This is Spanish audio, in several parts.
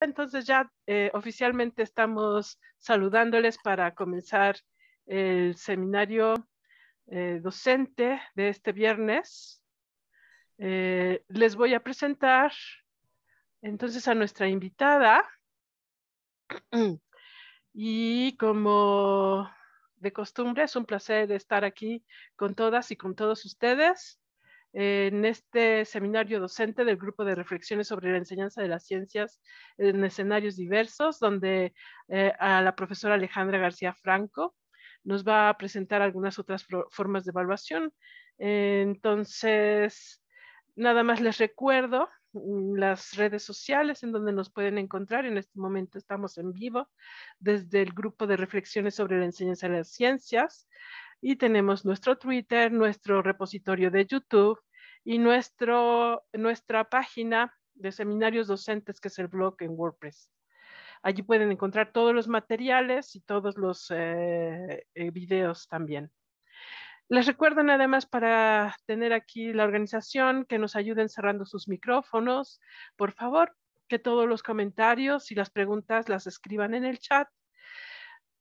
Entonces ya eh, oficialmente estamos saludándoles para comenzar el seminario eh, docente de este viernes. Eh, les voy a presentar entonces a nuestra invitada. Y como de costumbre, es un placer estar aquí con todas y con todos ustedes en este seminario docente del grupo de reflexiones sobre la enseñanza de las ciencias en escenarios diversos, donde eh, a la profesora Alejandra García Franco nos va a presentar algunas otras formas de evaluación. Entonces, nada más les recuerdo mm, las redes sociales en donde nos pueden encontrar. En este momento estamos en vivo desde el grupo de reflexiones sobre la enseñanza de las ciencias y tenemos nuestro Twitter, nuestro repositorio de YouTube, y nuestro, nuestra página de seminarios docentes, que es el blog en WordPress. Allí pueden encontrar todos los materiales y todos los eh, eh, videos también. Les recuerdo además, para tener aquí la organización que nos ayuden cerrando sus micrófonos. Por favor, que todos los comentarios y las preguntas las escriban en el chat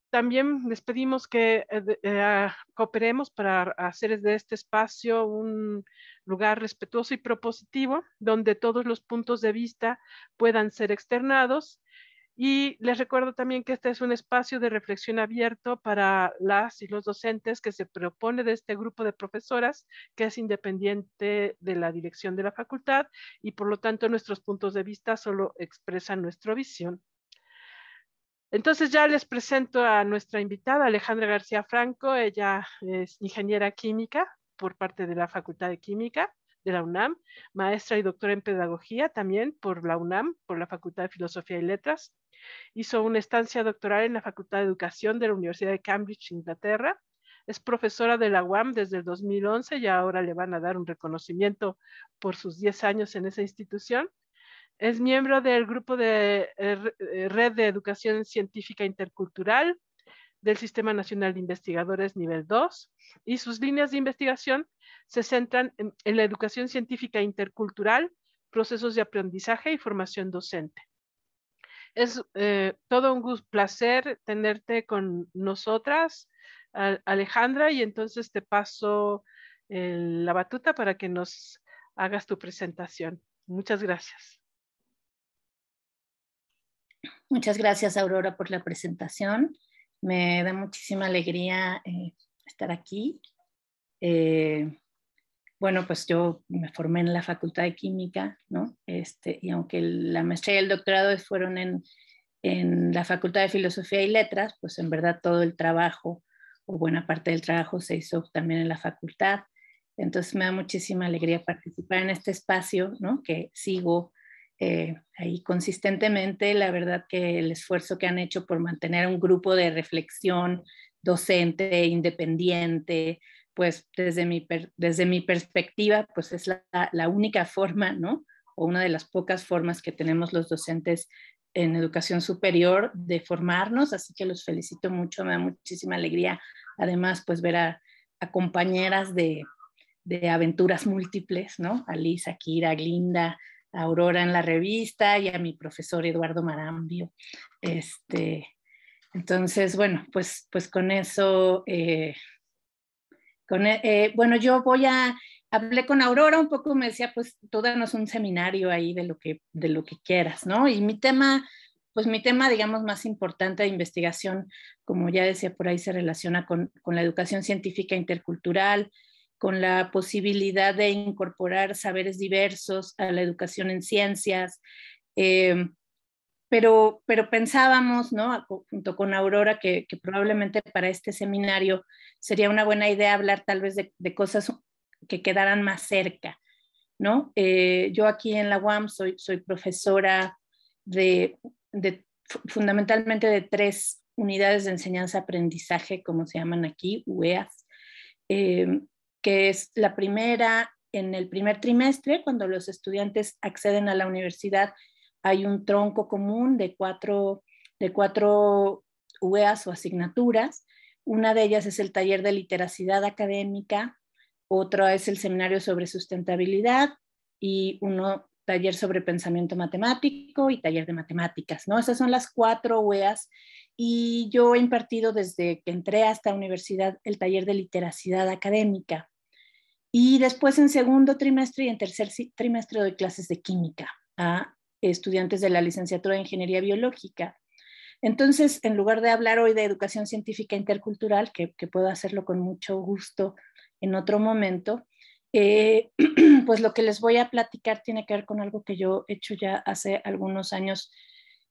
también les pedimos que eh, eh, cooperemos para hacer de este espacio un lugar respetuoso y propositivo, donde todos los puntos de vista puedan ser externados. Y les recuerdo también que este es un espacio de reflexión abierto para las y los docentes que se propone de este grupo de profesoras, que es independiente de la dirección de la facultad y por lo tanto nuestros puntos de vista solo expresan nuestra visión. Entonces ya les presento a nuestra invitada, Alejandra García Franco. Ella es ingeniera química por parte de la Facultad de Química de la UNAM, maestra y doctora en pedagogía también por la UNAM, por la Facultad de Filosofía y Letras. Hizo una estancia doctoral en la Facultad de Educación de la Universidad de Cambridge, Inglaterra. Es profesora de la UAM desde el 2011 y ahora le van a dar un reconocimiento por sus 10 años en esa institución. Es miembro del grupo de eh, eh, Red de Educación Científica Intercultural del Sistema Nacional de Investigadores Nivel 2 y sus líneas de investigación se centran en, la educación científica intercultural, procesos de aprendizaje y formación docente. Es eh, todo un placer tenerte con nosotras, Alejandra, y entonces te paso la batuta para que nos hagas tu presentación. Muchas gracias. Muchas gracias, Aurora, por la presentación. Me da muchísima alegría eh, estar aquí. Eh, bueno, pues yo me formé en la Facultad de Química, ¿no? Este, y aunque la maestría y el doctorado fueron en, en la Facultad de Filosofía y Letras, pues en verdad todo el trabajo o buena parte del trabajo se hizo también en la facultad. Entonces me da muchísima alegría participar en este espacio, ¿no? Que sigo eh, ahí consistentemente. La verdad que el esfuerzo que han hecho por mantener un grupo de reflexión docente, independiente, pues desde mi, perspectiva, pues es la, única forma, ¿no? O una de las pocas formas que tenemos los docentes en educación superior de formarnos, así que los felicito mucho, me da muchísima alegría. Además, pues ver a, compañeras de, aventuras múltiples, ¿no? Alice, Kira Glinda, Aurora en la revista y a mi profesor Eduardo Marambio. Este, entonces, bueno, pues, pues con eso, eh, eh, bueno, yo voy a, hablé con Aurora un poco, me decía, pues tú danos un seminario ahí de lo que, de lo que quieras, ¿no? Y mi tema, pues mi tema, digamos, más importante de investigación, como ya decía por ahí, se relaciona con, con la educación científica intercultural, con la posibilidad de incorporar saberes diversos a la educación en ciencias. Em, pero, pero pensábamos, ¿no? junto con Aurora, que, probablemente para este seminario sería una buena idea hablar tal vez de, cosas que quedaran más cerca. ¿no? Eh, yo aquí en la UAM soy, soy profesora de, fundamentalmente de tres unidades de enseñanza-aprendizaje, como se llaman aquí, UEAS. Em, que es la primera en el primer trimestre, cuando los estudiantes acceden a la universidad, hay un tronco común de cuatro, de cuatro UEAs o asignaturas. Una de ellas es el taller de literacidad académica, otra es el seminario sobre sustentabilidad y uno taller sobre pensamiento matemático y taller de matemáticas, ¿no? Esas son las cuatro UEAs y yo he impartido desde que entré a esta universidad el taller de literacidad académica. Y después en segundo trimestre y en tercer trimestre doy clases de química a estudiantes de la licenciatura de Ingeniería Biológica. Entonces, en lugar de hablar hoy de educación científica intercultural, que, puedo hacerlo con mucho gusto en otro momento, eh, pues lo que les voy a platicar tiene que ver con algo que yo he hecho ya hace algunos años,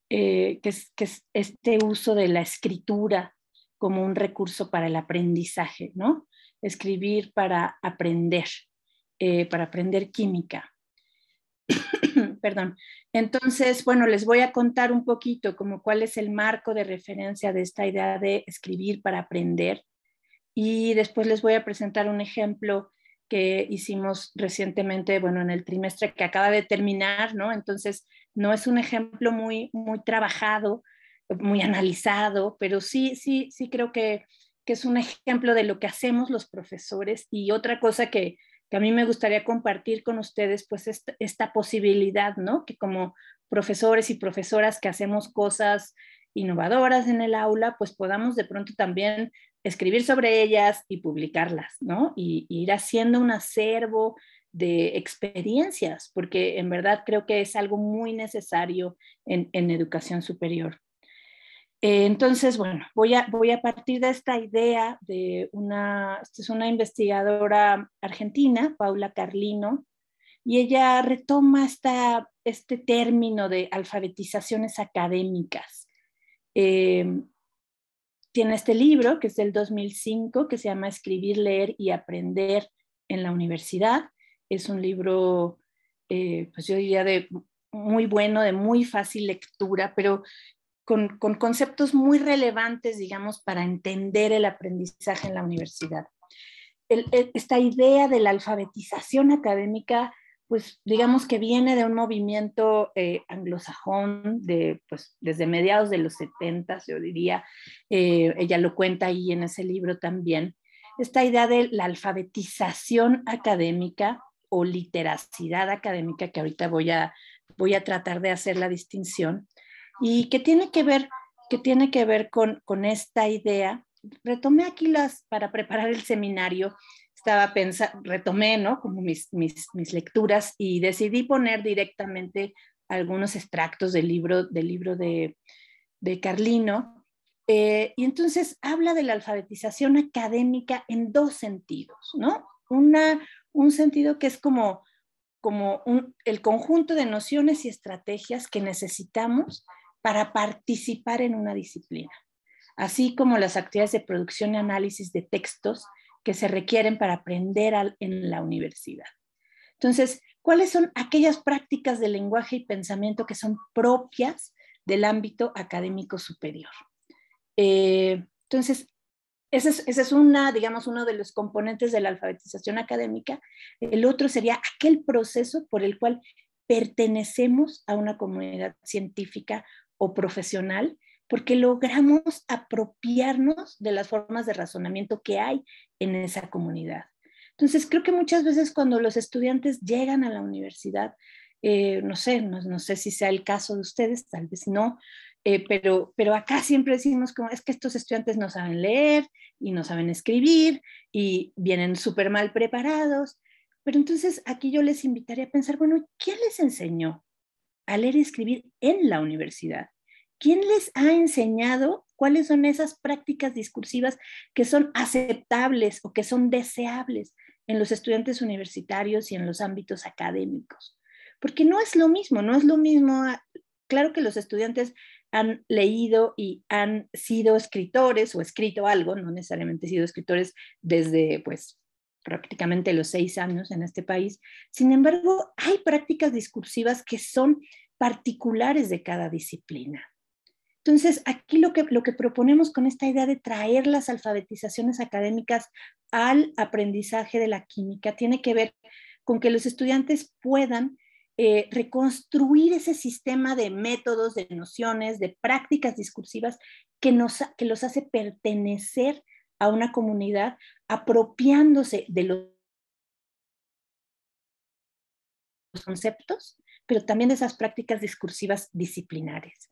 eh, que, que, es, este uso de la escritura como un recurso para el aprendizaje, ¿no? escribir para aprender, eh, para aprender química. Perdón. Entonces, bueno, les voy a contar un poquito como cuál es el marco de referencia de esta idea de escribir para aprender. Y después les voy a presentar un ejemplo que hicimos recientemente, bueno, en el trimestre que acaba de terminar, ¿no? Entonces, no es un ejemplo muy, muy trabajado, muy analizado, pero sí, sí, sí creo que que es un ejemplo de lo que hacemos los profesores. Y otra cosa que, a mí me gustaría compartir con ustedes, pues esta, esta, posibilidad, ¿no? Que como profesores y profesoras que hacemos cosas innovadoras en el aula, pues podamos de pronto también escribir sobre ellas y publicarlas, ¿no? Y, ir haciendo un acervo de experiencias, porque en verdad creo que es algo muy necesario en educación superior. Eh, entonces, bueno, voy a, voy a partir de esta idea de una, es una investigadora argentina, Paula Carlino, y ella retoma esta, este término de alfabetizaciones académicas. Em, tiene este libro, que es del 2005, que se llama Escribir, Leer y Aprender en la Universidad. Es un libro, eh, pues yo diría, de muy bueno, de muy fácil lectura, pero con, conceptos muy relevantes, digamos, para entender el aprendizaje en la universidad. esta idea de la alfabetización académica, pues digamos que viene de un movimiento eh, anglosajón pues, desde mediados de los 70, yo diría, eh, ella lo cuenta ahí en ese libro también, esta idea de la alfabetización académica o literacidad académica, que ahorita voy voy a tratar de hacer la distinción, y que tiene que ver, que tiene que ver con, con esta idea. Retomé aquí las, para preparar el seminario, estaba pensando, retomé, ¿no? Como mis, mis, mis, lecturas y decidí poner directamente algunos extractos del libro, del libro de, de Carlino. Eh, y entonces habla de la alfabetización académica en dos sentidos, ¿no? Una, un sentido que es como, como el conjunto de nociones y estrategias que necesitamos para participar en una disciplina, así como las actividades de producción y análisis de textos que se requieren para aprender en la universidad. Entonces, ¿cuáles son aquellas prácticas de lenguaje y pensamiento que son propias del ámbito académico superior? Eh, entonces, ese es, digamos, uno de los componentes de la alfabetización académica. El otro sería aquel proceso por el cual pertenecemos a una comunidad científica o profesional, porque logramos apropiarnos de las formas de razonamiento que hay en esa comunidad. Entonces, creo que muchas veces cuando los estudiantes llegan a la universidad, eh, no sé, no, sé si sea el caso de ustedes, tal vez no, eh, pero, pero acá siempre decimos como es que estos estudiantes no saben leer y no saben escribir y vienen súper mal preparados. Pero entonces aquí yo les invitaría a pensar, bueno, ¿quién les enseñó? a leer y escribir en la universidad? ¿Quién les ha enseñado cuáles son esas prácticas discursivas que son aceptables o que son deseables en los estudiantes universitarios y en los ámbitos académicos? Porque no es lo mismo, no es lo mismo, claro que los estudiantes han leído y han sido escritores o escrito algo, no necesariamente sido escritores desde pues prácticamente los seis años en este país. Sin embargo, hay prácticas discursivas que son particulares de cada disciplina. Entonces, aquí lo que, proponemos con esta idea de traer las alfabetizaciones académicas al aprendizaje de la química tiene que ver con que los estudiantes puedan eh, reconstruir ese sistema de métodos, de nociones, de prácticas discursivas que, nos, que los hace pertenecer a una comunidad apropiándose de los conceptos, pero también de esas prácticas discursivas disciplinares,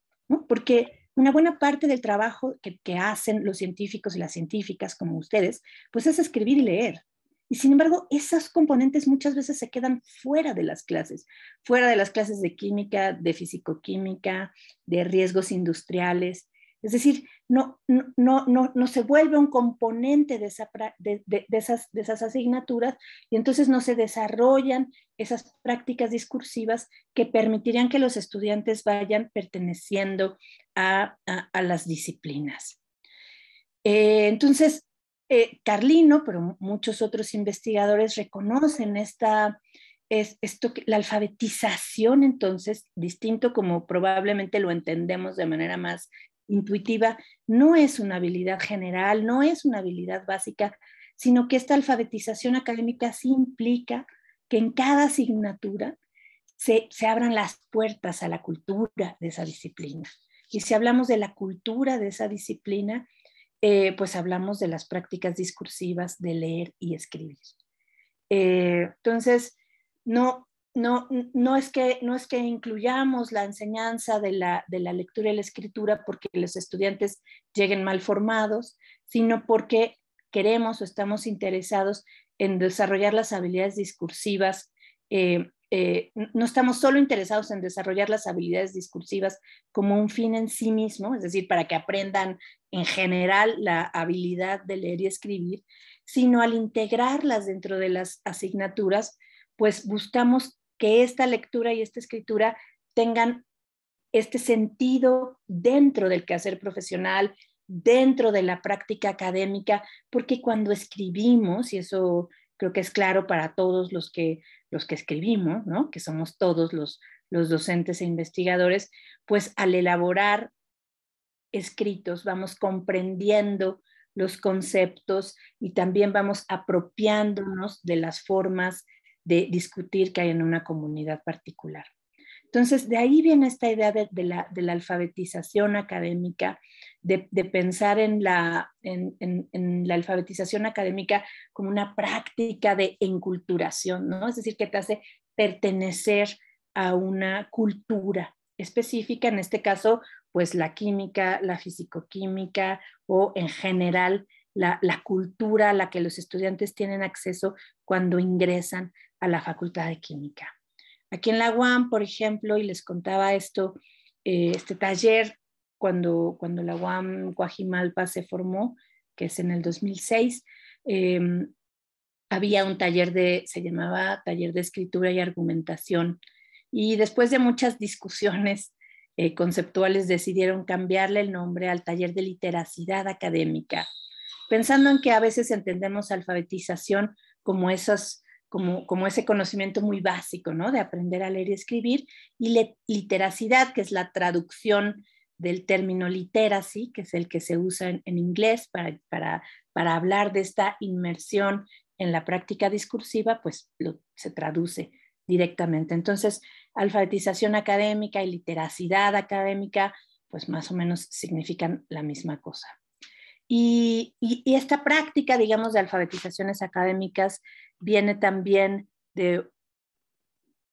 Porque una buena parte del trabajo que, que, hacen los científicos y las científicas como ustedes, pues es escribir y leer. Y sin embargo, esas componentes muchas veces se quedan fuera de las clases, fuera de las clases de química, de fisicoquímica, de riesgos industriales. Es decir, no, no, no, no se vuelve un componente de, esas, de esas asignaturas y entonces no se desarrollan esas prácticas discursivas que permitirían que los estudiantes vayan perteneciendo a, las disciplinas. Eh, entonces, eh, Carlino, pero muchos otros investigadores reconocen esta, es esto, la alfabetización entonces, distinto como probablemente lo entendemos de manera más intuitiva no es una habilidad general, no es una habilidad básica, sino que esta alfabetización académica sí implica que en cada asignatura se, abran las puertas a la cultura de esa disciplina. Y si hablamos de la cultura de esa disciplina, eh, pues hablamos de las prácticas discursivas de leer y escribir. Eh, entonces, no, no, es que, no es que incluyamos la enseñanza de la, lectura y la escritura porque los estudiantes lleguen mal formados, sino porque queremos o estamos interesados en desarrollar las habilidades discursivas. Eh, eh, no estamos solo interesados en desarrollar las habilidades discursivas como un fin en sí mismo, es decir, para que aprendan en general la habilidad de leer y escribir, sino al integrarlas dentro de las asignaturas, pues buscamos que esta lectura y esta escritura tengan este sentido dentro del quehacer profesional, dentro de la práctica académica, porque cuando escribimos, y eso creo que es claro para todos los que, los que escribimos, ¿no? que somos todos los, los docentes e investigadores, pues al elaborar escritos vamos comprendiendo los conceptos y también vamos apropiándonos de las formas de discutir que hay en una comunidad particular. Entonces, de ahí viene esta idea de, la, de la, alfabetización académica, de, de pensar en la, en, la, alfabetización académica como una práctica de enculturación, ¿no? Es decir, que te hace pertenecer a una cultura específica, en este caso, pues la química, la fisicoquímica o en general la, cultura a la que los estudiantes tienen acceso cuando ingresan a la Facultad de Química. Aquí en la UAM, por ejemplo, y les contaba esto, eh, este taller, cuando, la UAM Guajimalpa se formó, que es en el 2006, em, había un taller de, se llamaba Taller de Escritura y Argumentación. Y después de muchas discusiones eh, conceptuales decidieron cambiarle el nombre al Taller de Literacidad Académica pensando en que a veces entendemos alfabetización como esas como, ese conocimiento muy básico, ¿no? De aprender a leer y escribir, y literacidad, que es la traducción del término literacy, que es el que se usa en, inglés para, para, hablar de esta inmersión en la práctica discursiva, pues se traduce directamente. Entonces, alfabetización académica y literacidad académica, pues más o menos significan la misma cosa. Y, esta práctica, digamos, de alfabetizaciones académicas viene también de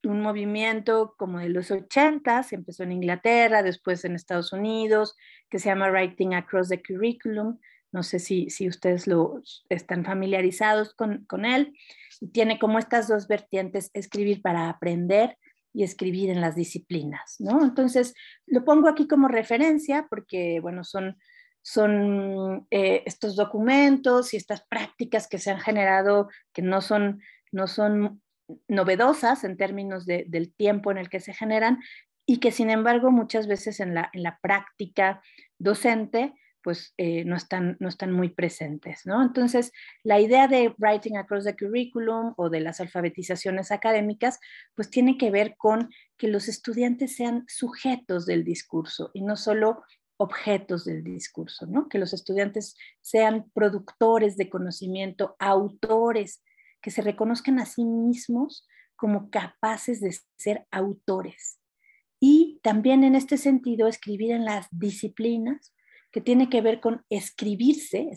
un movimiento como de los 80, empezó en Inglaterra, después en Estados Unidos, que se llama Writing Across the Curriculum. No sé si, ustedes lo están familiarizados con, con él. Tiene como estas dos vertientes, escribir para aprender y escribir en las disciplinas, ¿no? Entonces, lo pongo aquí como referencia porque, bueno, son son eh, estos documentos y estas prácticas que se han generado que no son, no son novedosas en términos de, del tiempo en el que se generan y que sin embargo muchas veces en la, práctica docente pues eh, no, están, no están muy presentes. ¿no? Entonces, la idea de Writing Across the Curriculum o de las alfabetizaciones académicas, pues tiene que ver con que los estudiantes sean sujetos del discurso y no solo objetos del discurso, ¿no? que los estudiantes sean productores de conocimiento, autores, que se reconozcan a sí mismos como capaces de ser autores. Y también en este sentido, escribir en las disciplinas, que tiene que ver con escribirse,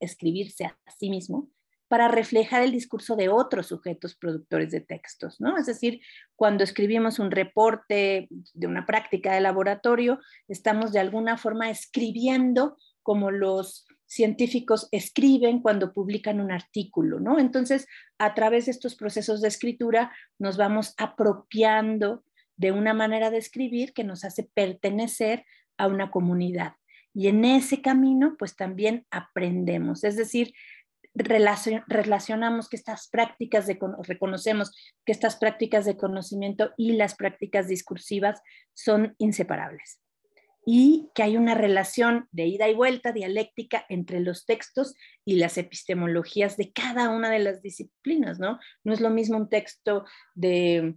escribirse a sí mismo, para reflejar el discurso de otros sujetos productores de textos, ¿no? Es decir, cuando escribimos un reporte de una práctica de laboratorio, estamos de alguna forma escribiendo como los científicos escriben cuando publican un artículo, ¿no? Entonces, a través de estos procesos de escritura nos vamos apropiando de una manera de escribir que nos hace pertenecer a una comunidad. Y en ese camino, pues también aprendemos. Es decir, relacionamos que estas prácticas de reconocemos que estas prácticas de conocimiento y las prácticas discursivas son inseparables y que hay una relación de ida y vuelta dialéctica entre los textos y las epistemologías de cada una de las disciplinas, ¿no? No es lo mismo un texto de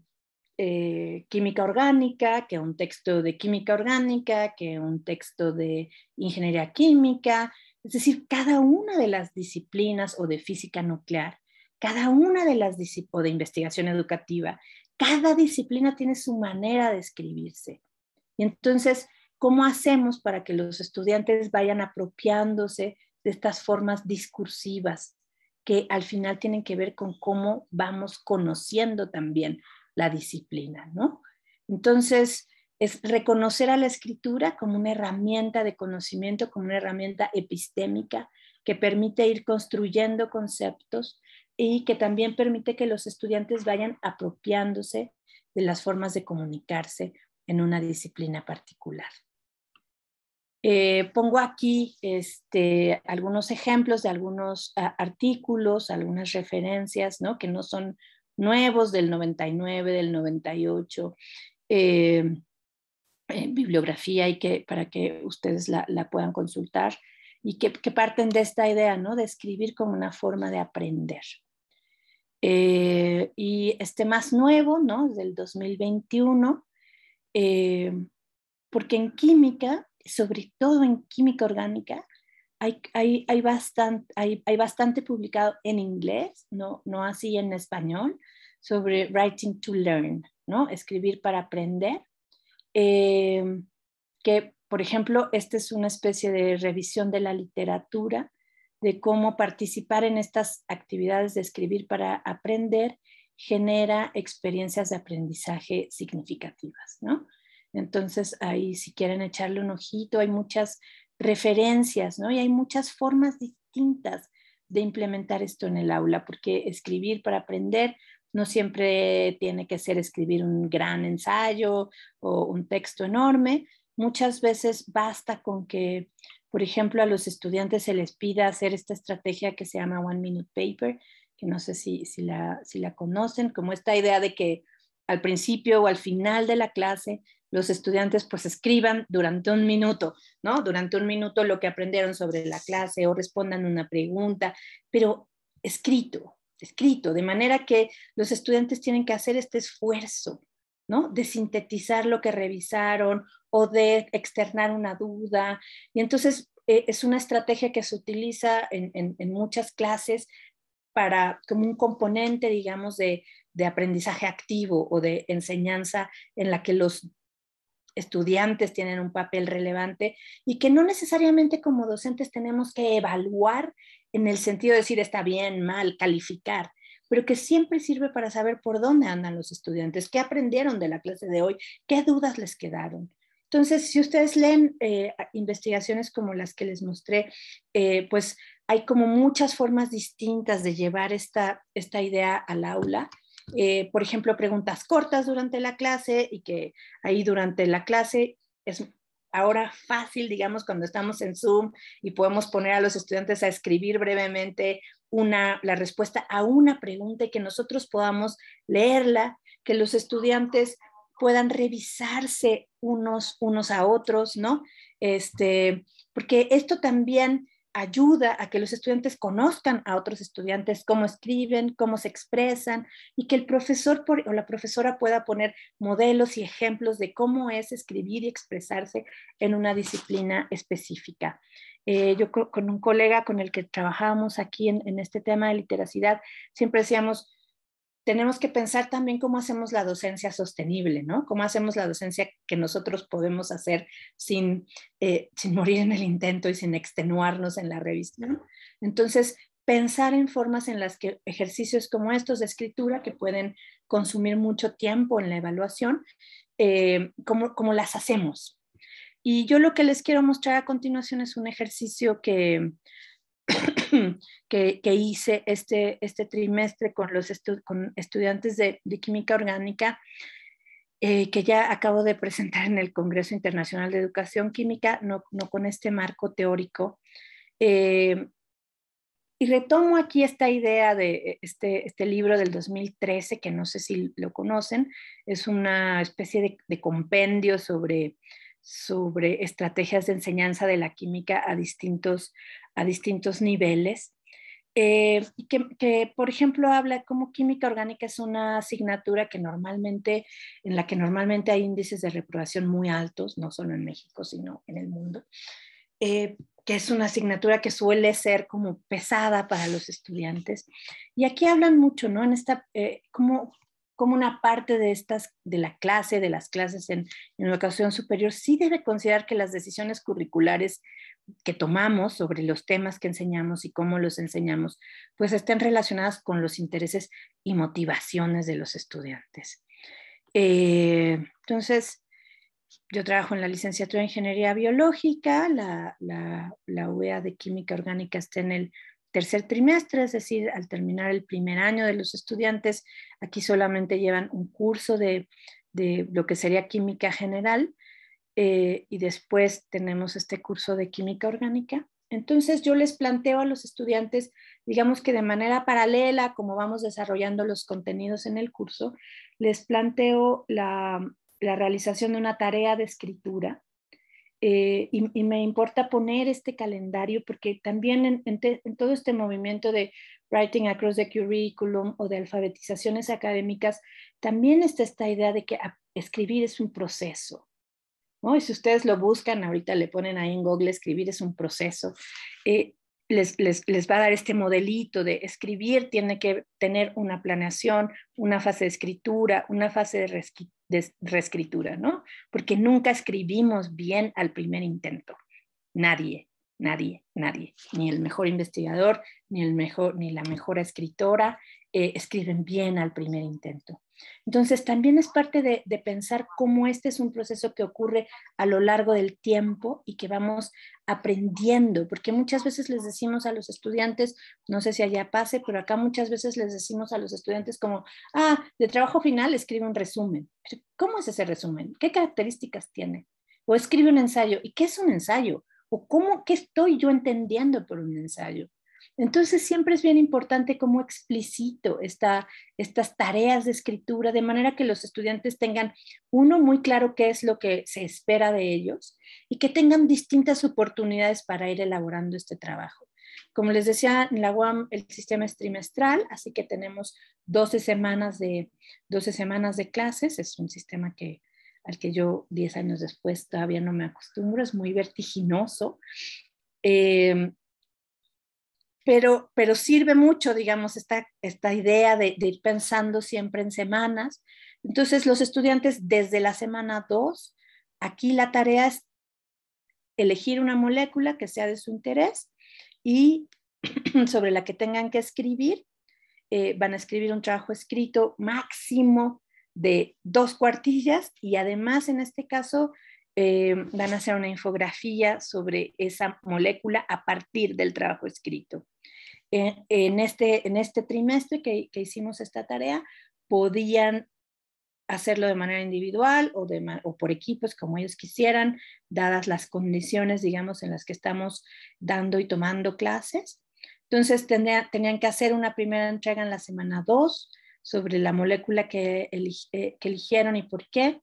eh, química orgánica que un texto de química orgánica, que un texto de ingeniería química, es decir, cada una de las disciplinas o de física nuclear, cada una de las o de investigación educativa, cada disciplina tiene su manera de escribirse. Y entonces, ¿cómo hacemos para que los estudiantes vayan apropiándose de estas formas discursivas que al final tienen que ver con cómo vamos conociendo también la disciplina, ¿no? Entonces, es reconocer a la escritura como una herramienta de conocimiento, como una herramienta epistémica que permite ir construyendo conceptos y que también permite que los estudiantes vayan apropiándose de las formas de comunicarse en una disciplina particular. Eh, pongo aquí este, algunos ejemplos de algunos ah, artículos, algunas referencias, ¿no? que no son nuevos del 99, del 98, eh, bibliografía y que, para que ustedes la, la puedan consultar y que, parten de esta idea, ¿no? De escribir como una forma de aprender. Eh, y este más nuevo, ¿no? Del 2021, eh, porque en química, sobre todo en química orgánica, hay, hay, hay, bastante, hay, hay bastante publicado en inglés, no, no así en español, sobre writing to learn, ¿no? Escribir para aprender. Em, que, por ejemplo, esta es una especie de revisión de la literatura, de cómo participar en estas actividades de escribir para aprender genera experiencias de aprendizaje significativas, ¿no? Entonces, ahí si quieren echarle un ojito, hay muchas referencias, ¿no? Y hay muchas formas distintas de implementar esto en el aula, porque escribir para aprender no siempre tiene que ser escribir un gran ensayo o un texto enorme. Muchas veces basta con que, por ejemplo, a los estudiantes se les pida hacer esta estrategia que se llama One Minute Paper, que no sé si, la, la conocen, como esta idea de que al principio o al final de la clase los estudiantes pues escriban durante un minuto, ¿no? Durante un minuto lo que aprendieron sobre la clase o respondan una pregunta, pero escrito, escrito, de manera que los estudiantes tienen que hacer este esfuerzo, ¿no? De sintetizar lo que revisaron o de externar una duda. Y entonces eh, es una estrategia que se utiliza en, muchas clases para, como un componente, digamos, de aprendizaje activo o de enseñanza en la que los estudiantes tienen un papel relevante y que no necesariamente como docentes tenemos que evaluar en el sentido de decir está bien, mal, calificar, pero que siempre sirve para saber por dónde andan los estudiantes, qué aprendieron de la clase de hoy, qué dudas les quedaron. Entonces, si ustedes leen eh, investigaciones como las que les mostré, eh, pues hay como muchas formas distintas de llevar esta, esta idea al aula. Eh, por ejemplo, preguntas cortas durante la clase y que ahí durante la clase es ahora fácil, digamos, cuando estamos en Zoom y podemos poner a los estudiantes a escribir brevemente una, la respuesta a una pregunta y que nosotros podamos leerla, que los estudiantes puedan revisarse unos, unos a otros, ¿no? Este, porque esto también ayuda a que los estudiantes conozcan a otros estudiantes cómo escriben, cómo se expresan y que el profesor o la profesora pueda poner modelos y ejemplos de cómo es escribir y expresarse en una disciplina específica. Eh, yo con un colega con el que trabajábamos aquí en, en este tema de literacidad, siempre decíamos, tenemos que pensar también cómo hacemos la docencia sostenible, ¿no? Cómo hacemos la docencia que nosotros podemos hacer sin, eh, morir en el intento y sin extenuarnos en la revista, Entonces, pensar en formas en las que ejercicios como estos de escritura, que pueden consumir mucho tiempo en la evaluación, eh, ¿cómo las hacemos. Y yo lo que les quiero mostrar a continuación es un ejercicio que que, hice este, este trimestre con los con estudiantes de, química orgánica, eh, que ya acabo de presentar en el Congreso Internacional de Educación Química, no, con este marco teórico. Eh, y retomo aquí esta idea de este, este libro del 2013, que no sé si lo conocen, es una especie de, compendio sobre, sobre estrategias de enseñanza de la química a distintos a distintos niveles. Eh, que, por ejemplo, habla como química orgánica es una asignatura que normalmente, en la que normalmente hay índices de reprobación muy altos, no solo en México, sino en el mundo, eh, que es una asignatura que suele ser como pesada para los estudiantes. Y aquí hablan mucho, ¿no? En esta, eh, como como una parte de estas, de la clase, de las clases en, educación superior, sí debe considerar que las decisiones curriculares que tomamos sobre los temas que enseñamos y cómo los enseñamos, pues estén relacionadas con los intereses y motivaciones de los estudiantes. Eh, entonces, yo trabajo en la licenciatura de Ingeniería Biológica, la, la, la, UEA de Química Orgánica está en el tercer trimestre, es decir, al terminar el primer año de los estudiantes, aquí solamente llevan un curso de, de lo que sería química general eh, y después tenemos este curso de química orgánica. Entonces yo les planteo a los estudiantes, digamos que de manera paralela, como vamos desarrollando los contenidos en el curso, les planteo la, la realización de una tarea de escritura eh, y, me importa poner este calendario porque también en, todo este movimiento de Writing Across the Curriculum o de alfabetizaciones académicas, también está esta idea de que escribir es un proceso. ¿no? Y si ustedes lo buscan, ahorita le ponen ahí en Google, escribir es un proceso. Eh, les, les, les, va a dar este modelito de escribir, tiene que tener una planeación, una fase de escritura, una fase de de reescritura, ¿no? Porque nunca escribimos bien al primer intento. Nadie, nadie, nadie. Ni el mejor investigador, ni, el mejor, ni la mejor escritora eh, escriben bien al primer intento. Entonces, también es parte de, pensar cómo este es un proceso que ocurre a lo largo del tiempo y que vamos aprendiendo, porque muchas veces les decimos a los estudiantes, no sé si allá pase, pero acá muchas veces les decimos a los estudiantes como, ah, de trabajo final escribe un resumen. ¿Cómo es ese resumen? ¿Qué características tiene? O escribe un ensayo. ¿Y qué es un ensayo? ¿O cómo, qué estoy yo entendiendo por un ensayo? Entonces siempre es bien importante cómo explicito está estas tareas de escritura, de manera que los estudiantes tengan, uno, muy claro qué es lo que se espera de ellos y que tengan distintas oportunidades para ir elaborando este trabajo. Como les decía, en la UAM el sistema es trimestral, así que tenemos 12 semanas de, 12 semanas de clases, es un sistema que, al que yo 10 años después todavía no me acostumbro, es muy vertiginoso. Em, pero, sirve mucho, digamos, esta, idea de, ir pensando siempre en semanas. Entonces, los estudiantes desde la semana 2, aquí la tarea es elegir una molécula que sea de su interés y sobre la que tengan que escribir. Eh, van a escribir un trabajo escrito máximo de dos cuartillas y además en este caso eh, van a hacer una infografía sobre esa molécula a partir del trabajo escrito en, este, en este trimestre que, hicimos esta tarea, podían hacerlo de manera individual o, o por equipos como ellos quisieran, dadas las condiciones, digamos, en las que estamos dando y tomando clases. Entonces tenían que hacer una primera entrega en la semana 2 sobre la molécula eh, que eligieron y por qué.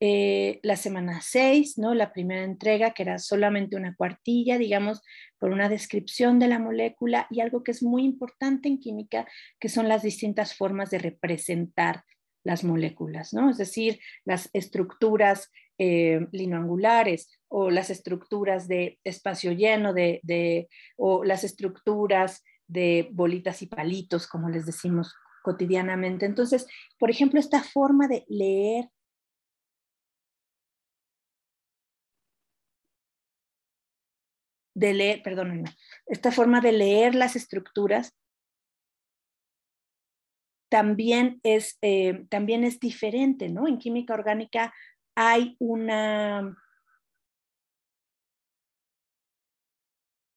Eh, la semana 6, ¿no? la primera entrega, que era solamente una cuartilla, digamos, por una descripción de la molécula y algo que es muy importante en química, que son las distintas formas de representar las moléculas, ¿no? es decir, las estructuras eh, linoangulares o las estructuras de espacio lleno de, o las estructuras de bolitas y palitos, como les decimos cotidianamente. Entonces, por ejemplo, esta forma de leer de leer, perdónenme, esta forma de leer las estructuras también es, eh, también es diferente, ¿no? En química orgánica hay una,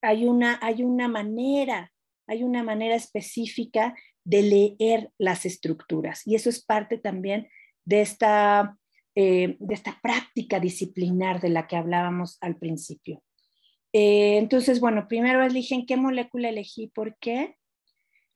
hay una, manera, hay una manera específica de leer las estructuras. Y eso es parte también de eh, de esta práctica disciplinar de la que hablábamos al principio. Eh, entonces, bueno, primero eligen qué molécula elegí, por qué,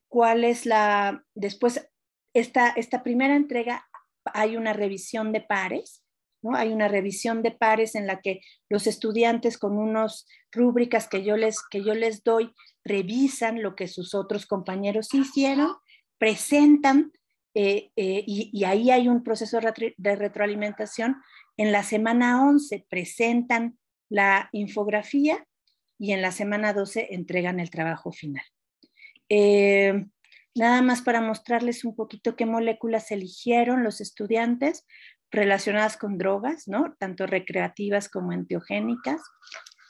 cuál es la, después, esta, esta primera entrega hay una revisión de pares, ¿no? Hay una revisión de pares en la que los estudiantes con unas rúbricas que yo les, que yo les doy revisan lo que sus otros compañeros hicieron, presentan eh, eh, y, y, ahí hay un proceso de retroalimentación. En la semana 11 presentan la infografía y en la semana 12 entregan el trabajo final. Eh, nada más para mostrarles un poquito qué moléculas eligieron los estudiantes relacionadas con drogas, ¿no? tanto recreativas como enteogénicas,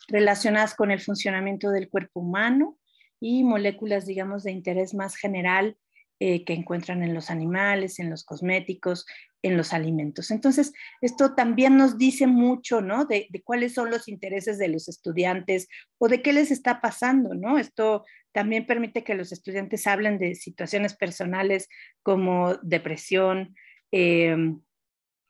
relacionadas con el funcionamiento del cuerpo humano y moléculas, digamos, de interés más general eh, que encuentran en los animales, en los cosméticos, en los alimentos. Entonces, esto también nos dice mucho, ¿no? De, cuáles son los intereses de los estudiantes o de qué les está pasando, ¿no? Esto también permite que los estudiantes hablen de situaciones personales como depresión. Em,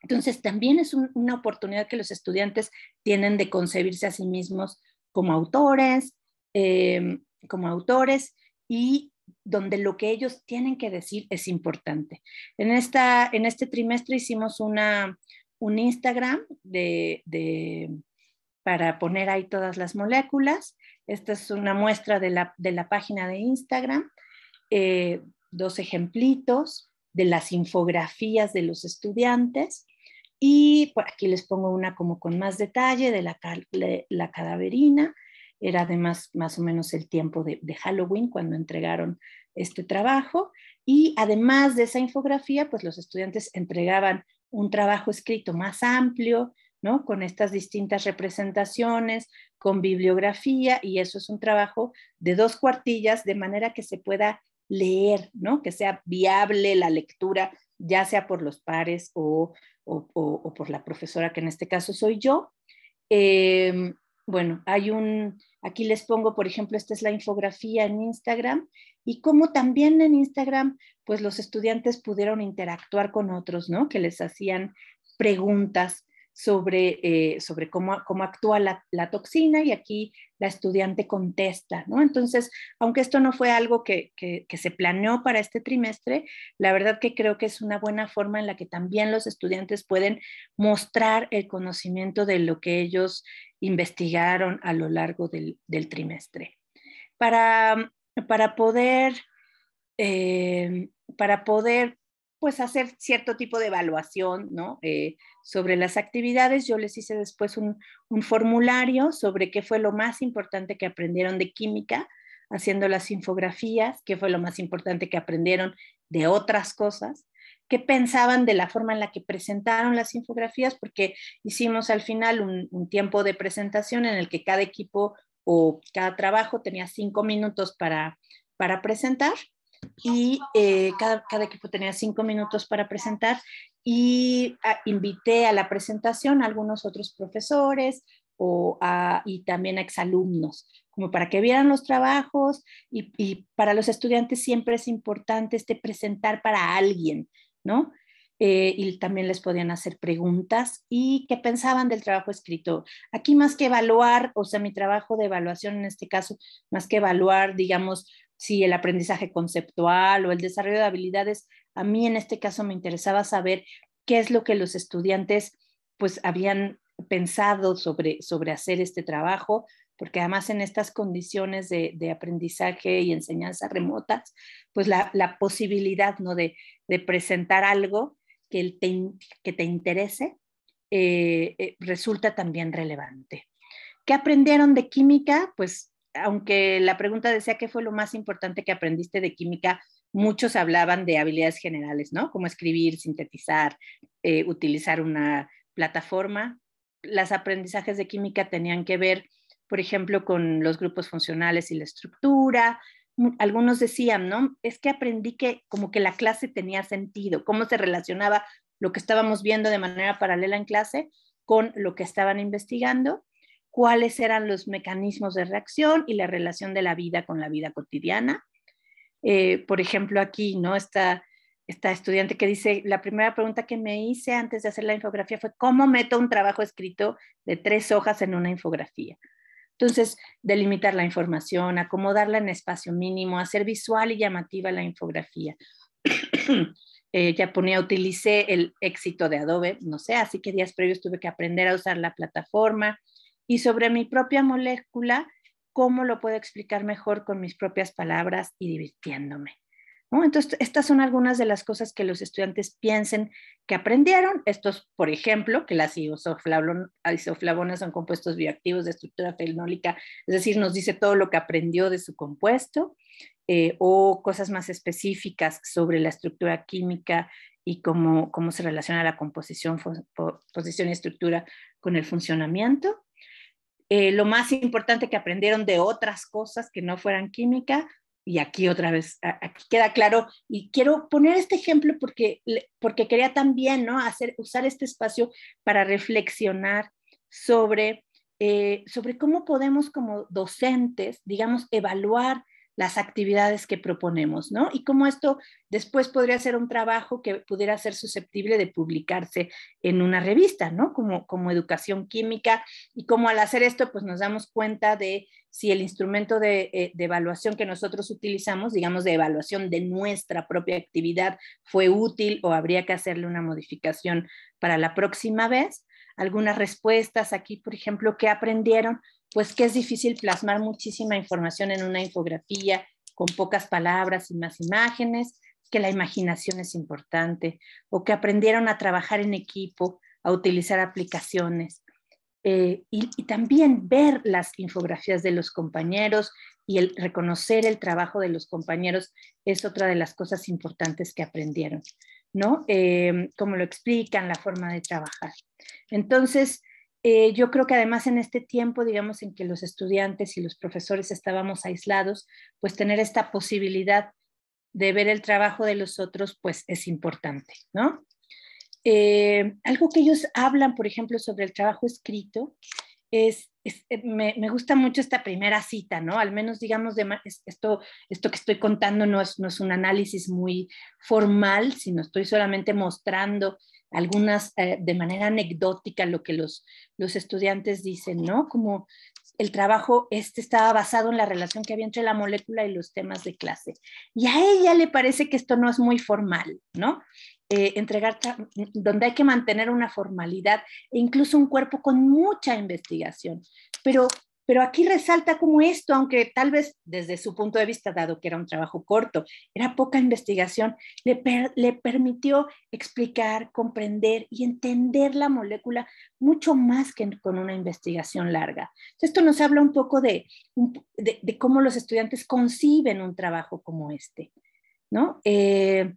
entonces, también es una oportunidad que los estudiantes tienen de concebirse a sí mismos como autores, em, como autores y donde lo que ellos tienen que decir es importante. En, este trimestre hicimos una, un Instagram de, de, para poner ahí todas las moléculas. Esta es una muestra de la, de la página de Instagram, eh, dos ejemplitos de las infografías de los estudiantes. Y aquí les pongo una como con más detalle de la, la cadaverina era además más o menos el tiempo de, Halloween cuando entregaron este trabajo y además de esa infografía, pues los estudiantes entregaban un trabajo escrito más amplio, ¿no? Con estas distintas representaciones, con bibliografía, y eso es un trabajo de dos cuartillas, de manera que se pueda leer, ¿no? Que sea viable la lectura, ya sea por los pares o, por la profesora, que en este caso soy yo. Em, bueno, hay un, aquí les pongo, por ejemplo, esta es la infografía en Instagram y cómo también en Instagram, pues los estudiantes pudieron interactuar con otros, ¿no? Que les hacían preguntas sobre, eh, sobre cómo, cómo actúa la, toxina y aquí la estudiante contesta, ¿no? Entonces, aunque esto no fue algo que se planeó para este trimestre, la verdad que creo que es una buena forma en la que también los estudiantes pueden mostrar el conocimiento de lo que ellos investigaron a lo largo del, trimestre. Para, poder, eh, para poder pues, hacer cierto tipo de evaluación eh, sobre las actividades, yo les hice después un, un, formulario sobre qué fue lo más importante que aprendieron de química haciendo las infografías, qué fue lo más importante que aprendieron de otras cosas qué pensaban de la forma en la que presentaron las infografías, porque hicimos al final un, tiempo de presentación en el que cada equipo o cada trabajo tenía cinco minutos para, para presentar y eh, cada, equipo tenía cinco minutos para presentar y ah, invité a la presentación a algunos otros profesores o y también a exalumnos, como para que vieran los trabajos y, y, para los estudiantes siempre es importante este presentar para alguien, eh, y también les podían hacer preguntas y qué pensaban del trabajo escrito. Aquí más que evaluar, o sea, mi trabajo de evaluación en este caso, más que evaluar, digamos, si el aprendizaje conceptual o el desarrollo de habilidades, a mí en este caso me interesaba saber qué es lo que los estudiantes pues habían pensado sobre, sobre hacer este trabajo, porque además en estas condiciones de, aprendizaje y enseñanza remotas, pues la, posibilidad ¿no? de, presentar algo que te, interese eh, eh, resulta también relevante. ¿Qué aprendieron de química? Pues aunque la pregunta decía qué fue lo más importante que aprendiste de química, muchos hablaban de habilidades generales, ¿no? Como escribir, sintetizar, eh, utilizar una plataforma. Los aprendizajes de química tenían que ver por ejemplo, con los grupos funcionales y la estructura. Algunos decían, ¿no? Es que aprendí que como que la clase tenía sentido, cómo se relacionaba lo que estábamos viendo de manera paralela en clase con lo que estaban investigando, cuáles eran los mecanismos de reacción y la relación de la vida con la vida cotidiana. Eh, por ejemplo, aquí, ¿no? Está esta estudiante que dice, la primera pregunta que me hice antes de hacer la infografía fue, ¿cómo meto un trabajo escrito de tres hojas en una infografía? Entonces, delimitar la información, acomodarla en espacio mínimo, hacer visual y llamativa la infografía. Eh, ya ponía, utilicé el éxito de Adobe, no sé, así que días previos tuve que aprender a usar la plataforma. Y sobre mi propia molécula, ¿cómo lo puedo explicar mejor con mis propias palabras y divirtiéndome? Entonces, estas son algunas de las cosas que los estudiantes piensen que aprendieron. Estos, por ejemplo, que las isoflavonas son compuestos bioactivos de estructura fenólica, es decir, nos dice todo lo que aprendió de su compuesto, eh, o cosas más específicas sobre la estructura química y cómo, se relaciona la composición, posición y estructura con el funcionamiento. Eh, lo más importante que aprendieron de otras cosas que no fueran química y aquí otra vez, aquí queda claro, y quiero poner este ejemplo porque, porque quería también ¿no? Hacer, usar este espacio para reflexionar sobre, eh, sobre cómo podemos como docentes, digamos, evaluar las actividades que proponemos, ¿no? Y cómo esto después podría ser un trabajo que pudiera ser susceptible de publicarse en una revista, ¿no? Como, como educación química y cómo al hacer esto, pues nos damos cuenta de si el instrumento de, eh, evaluación que nosotros utilizamos, digamos de evaluación de nuestra propia actividad, fue útil o habría que hacerle una modificación para la próxima vez. Algunas respuestas aquí, por ejemplo, ¿qué aprendieron pues que es difícil plasmar muchísima información en una infografía con pocas palabras y más imágenes, que la imaginación es importante, o que aprendieron a trabajar en equipo, a utilizar aplicaciones. Eh, y, también ver las infografías de los compañeros y el reconocer el trabajo de los compañeros es otra de las cosas importantes que aprendieron, ¿no? Eh, como lo explican, la forma de trabajar. Entonces, eh, yo creo que además en este tiempo, digamos, en que los estudiantes y los profesores estábamos aislados, pues tener esta posibilidad de ver el trabajo de los otros, pues es importante, ¿no? Eh, algo que ellos hablan, por ejemplo, sobre el trabajo escrito, es, eh, me, gusta mucho esta primera cita, ¿no? Al menos, digamos, esto, esto que estoy contando no es, no es un análisis muy formal, sino estoy solamente mostrando algunas eh, de manera anecdótica lo que los, estudiantes dicen, ¿no? Como el trabajo este estaba basado en la relación que había entre la molécula y los temas de clase. Y a ella le parece que esto no es muy formal, ¿no? Eh, entregar donde hay que mantener una formalidad e incluso un cuerpo con mucha investigación. Pero pero aquí resalta como esto, aunque tal vez desde su punto de vista, dado que era un trabajo corto, era poca investigación, le, permitió explicar, comprender y entender la molécula mucho más que con una investigación larga. esto nos habla un poco de, cómo los estudiantes conciben un trabajo como este, ¿no? Eh,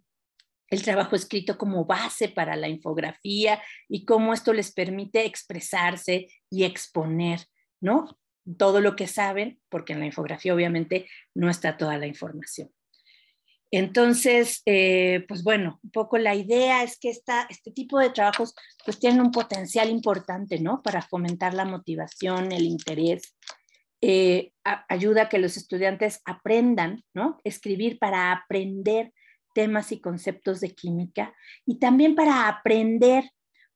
el trabajo escrito como base para la infografía y cómo esto les permite expresarse y exponer, ¿no? todo lo que saben, porque en la infografía obviamente no está toda la información. Entonces, eh, pues bueno, un poco la idea es que esta, este tipo de trabajos pues tienen un potencial importante, ¿no? Para fomentar la motivación, el interés, eh, ayuda a que los estudiantes aprendan, ¿no? Escribir para aprender temas y conceptos de química y también para aprender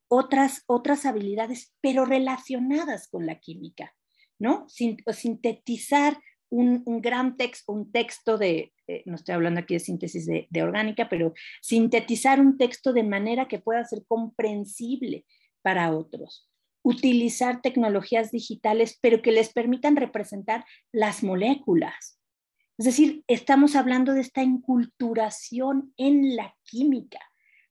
otras, otras habilidades, pero relacionadas con la química. ¿no? sintetizar un, gran texto, un texto de, eh, no estoy hablando aquí de síntesis de, orgánica, pero sintetizar un texto de manera que pueda ser comprensible para otros. Utilizar tecnologías digitales, pero que les permitan representar las moléculas. Es decir, estamos hablando de esta enculturación en la química,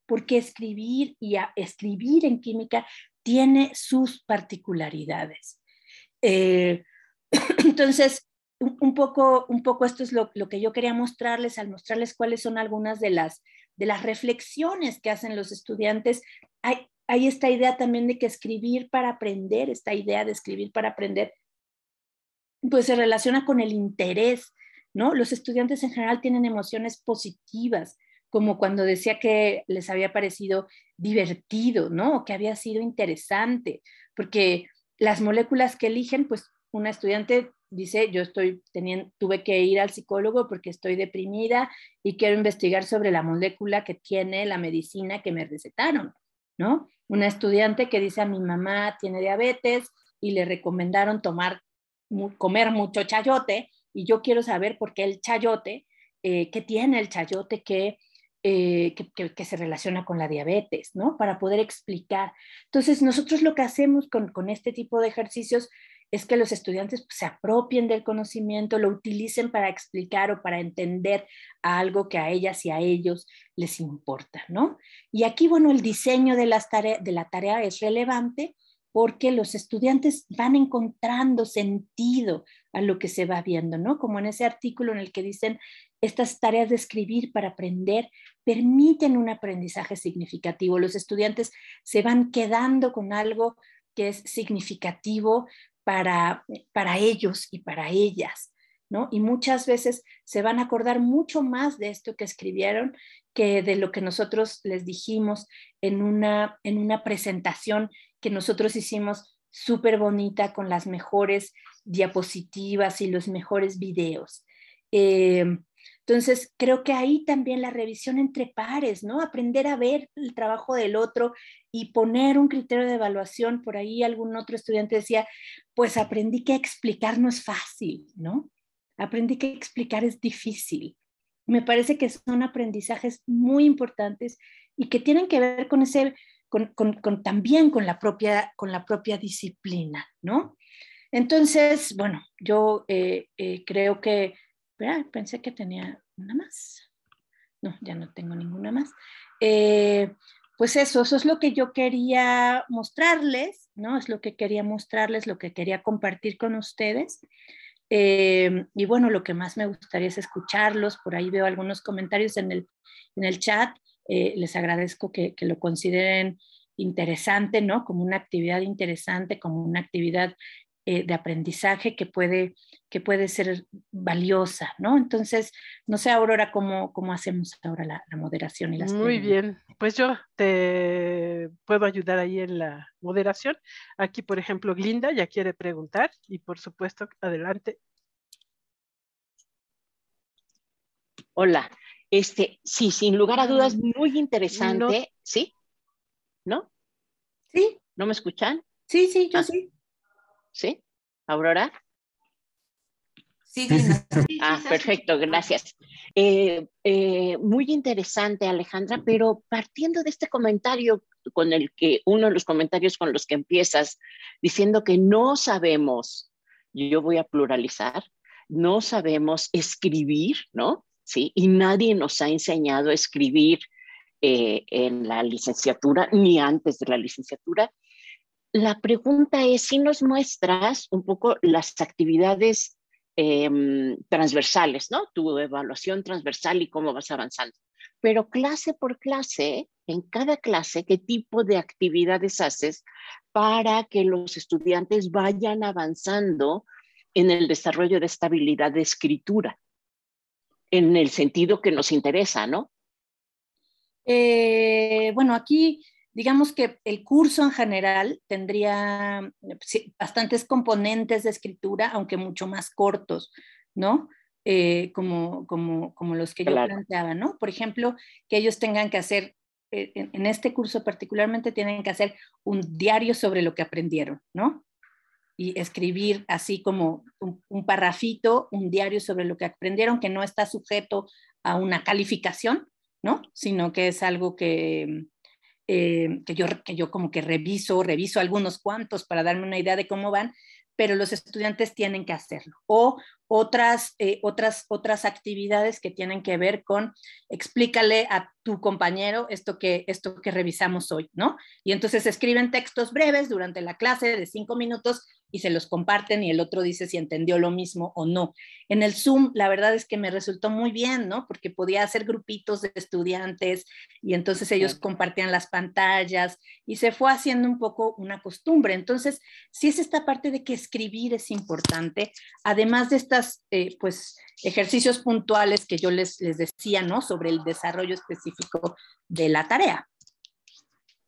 porque escribir y escribir en química tiene sus particularidades eh, entonces, un poco, un poco esto es lo, que yo quería mostrarles al mostrarles cuáles son algunas de las, de las reflexiones que hacen los estudiantes. Hay, esta idea también de que escribir para aprender, esta idea de escribir para aprender, pues se relaciona con el interés, ¿no? Los estudiantes en general tienen emociones positivas, como cuando decía que les había parecido divertido, ¿no? que había sido interesante, porque las moléculas que eligen, pues una estudiante dice, yo estoy teniendo, tuve que ir al psicólogo porque estoy deprimida y quiero investigar sobre la molécula que tiene la medicina que me recetaron, ¿no? Una estudiante que dice a mi mamá tiene diabetes y le recomendaron tomar, comer mucho chayote y yo quiero saber por qué el chayote, eh, qué tiene el chayote que eh, que, se relaciona con la diabetes, ¿no? Para poder explicar. Entonces, nosotros lo que hacemos con, este tipo de ejercicios es que los estudiantes pues, se apropien del conocimiento, lo utilicen para explicar o para entender algo que a ellas y a ellos les importa, ¿no? Y aquí, bueno, el diseño de, las de la tarea es relevante porque los estudiantes van encontrando sentido a lo que se va viendo, ¿no? Como en ese artículo en el que dicen estas tareas de escribir para aprender permiten un aprendizaje significativo. Los estudiantes se van quedando con algo que es significativo para, para ellos y para ellas, ¿no? Y muchas veces se van a acordar mucho más de esto que escribieron que de lo que nosotros les dijimos en una, en una presentación que nosotros hicimos súper bonita con las mejores diapositivas y los mejores videos. Eh, entonces, creo que ahí también la revisión entre pares, ¿no? Aprender a ver el trabajo del otro y poner un criterio de evaluación. Por ahí algún otro estudiante decía, pues aprendí que explicar no es fácil, ¿no? Aprendí que explicar es difícil. Me parece que son aprendizajes muy importantes y que tienen que ver con ese, también con la, propia, con la propia disciplina, ¿no? Entonces, bueno, yo eh, eh, creo que Ah, pensé que tenía una más. No, ya no tengo ninguna más. Eh, pues eso, eso es lo que yo quería mostrarles, ¿no? Es lo que quería mostrarles, lo que quería compartir con ustedes. Eh, y bueno, lo que más me gustaría es escucharlos. Por ahí veo algunos comentarios en el, en el chat. Eh, les agradezco que, que, lo consideren interesante, ¿no? Como una actividad interesante, como una actividad eh, de aprendizaje que puede, que puede ser valiosa, ¿no? Entonces, no sé, Aurora, cómo, cómo hacemos ahora la, moderación y las... Muy bien, pues yo te puedo ayudar ahí en la moderación. Aquí, por ejemplo, Glinda ya quiere preguntar y, por supuesto, adelante. Hola, este, sí, sin lugar a dudas, mm, muy interesante, Sí. ¿No me escuchan? Sí, sí, yo ah, sí. ¿Sí? ¿Aurora? Sí, Ah, perfecto, gracias. Eh, eh, muy interesante, Alejandra, pero partiendo de este comentario con el que, uno de los comentarios con los que empiezas, diciendo que no sabemos, yo voy a pluralizar, no sabemos escribir, ¿no? Sí, y nadie nos ha enseñado a escribir eh, en la licenciatura, ni antes de la licenciatura, la pregunta es si nos muestras un poco las actividades em, transversales, ¿no? Tu evaluación transversal y cómo vas avanzando. Pero clase por clase, en cada clase, ¿qué tipo de actividades haces para que los estudiantes vayan avanzando en el desarrollo de esta habilidad de escritura? En el sentido que nos interesa, ¿no? Eh, bueno, aquí Digamos que el curso en general tendría eh, bastantes componentes de escritura, aunque mucho más cortos, ¿no? Eh, como, como, como, los que yo planteaba, ¿no? Por ejemplo, que ellos tengan que hacer, eh, en, este curso particularmente, tienen que hacer un diario sobre lo que aprendieron, ¿no? y escribir así como un, parrafito, un diario sobre lo que aprendieron, que no está sujeto a una calificación, ¿no? Sino que es algo que, eh, que, yo, que yo como que reviso, reviso algunos cuantos para darme una idea de cómo van, pero los estudiantes tienen que hacerlo. O otras, eh, otras, otras actividades que tienen que ver con explícale a tu compañero esto que, esto que revisamos hoy, ¿no? Y entonces escriben textos breves durante la clase de cinco minutos y se los comparten y el otro dice si entendió lo mismo o no. En el Zoom, la verdad es que me resultó muy bien, ¿no? Porque podía hacer grupitos de estudiantes y entonces ellos compartían las pantallas y se fue haciendo un poco una costumbre. Entonces, sí es esta parte de que escribir es importante, además de estas, eh, pues, ejercicios puntuales que yo les, les decía, ¿no? Sobre el desarrollo específico de la tarea.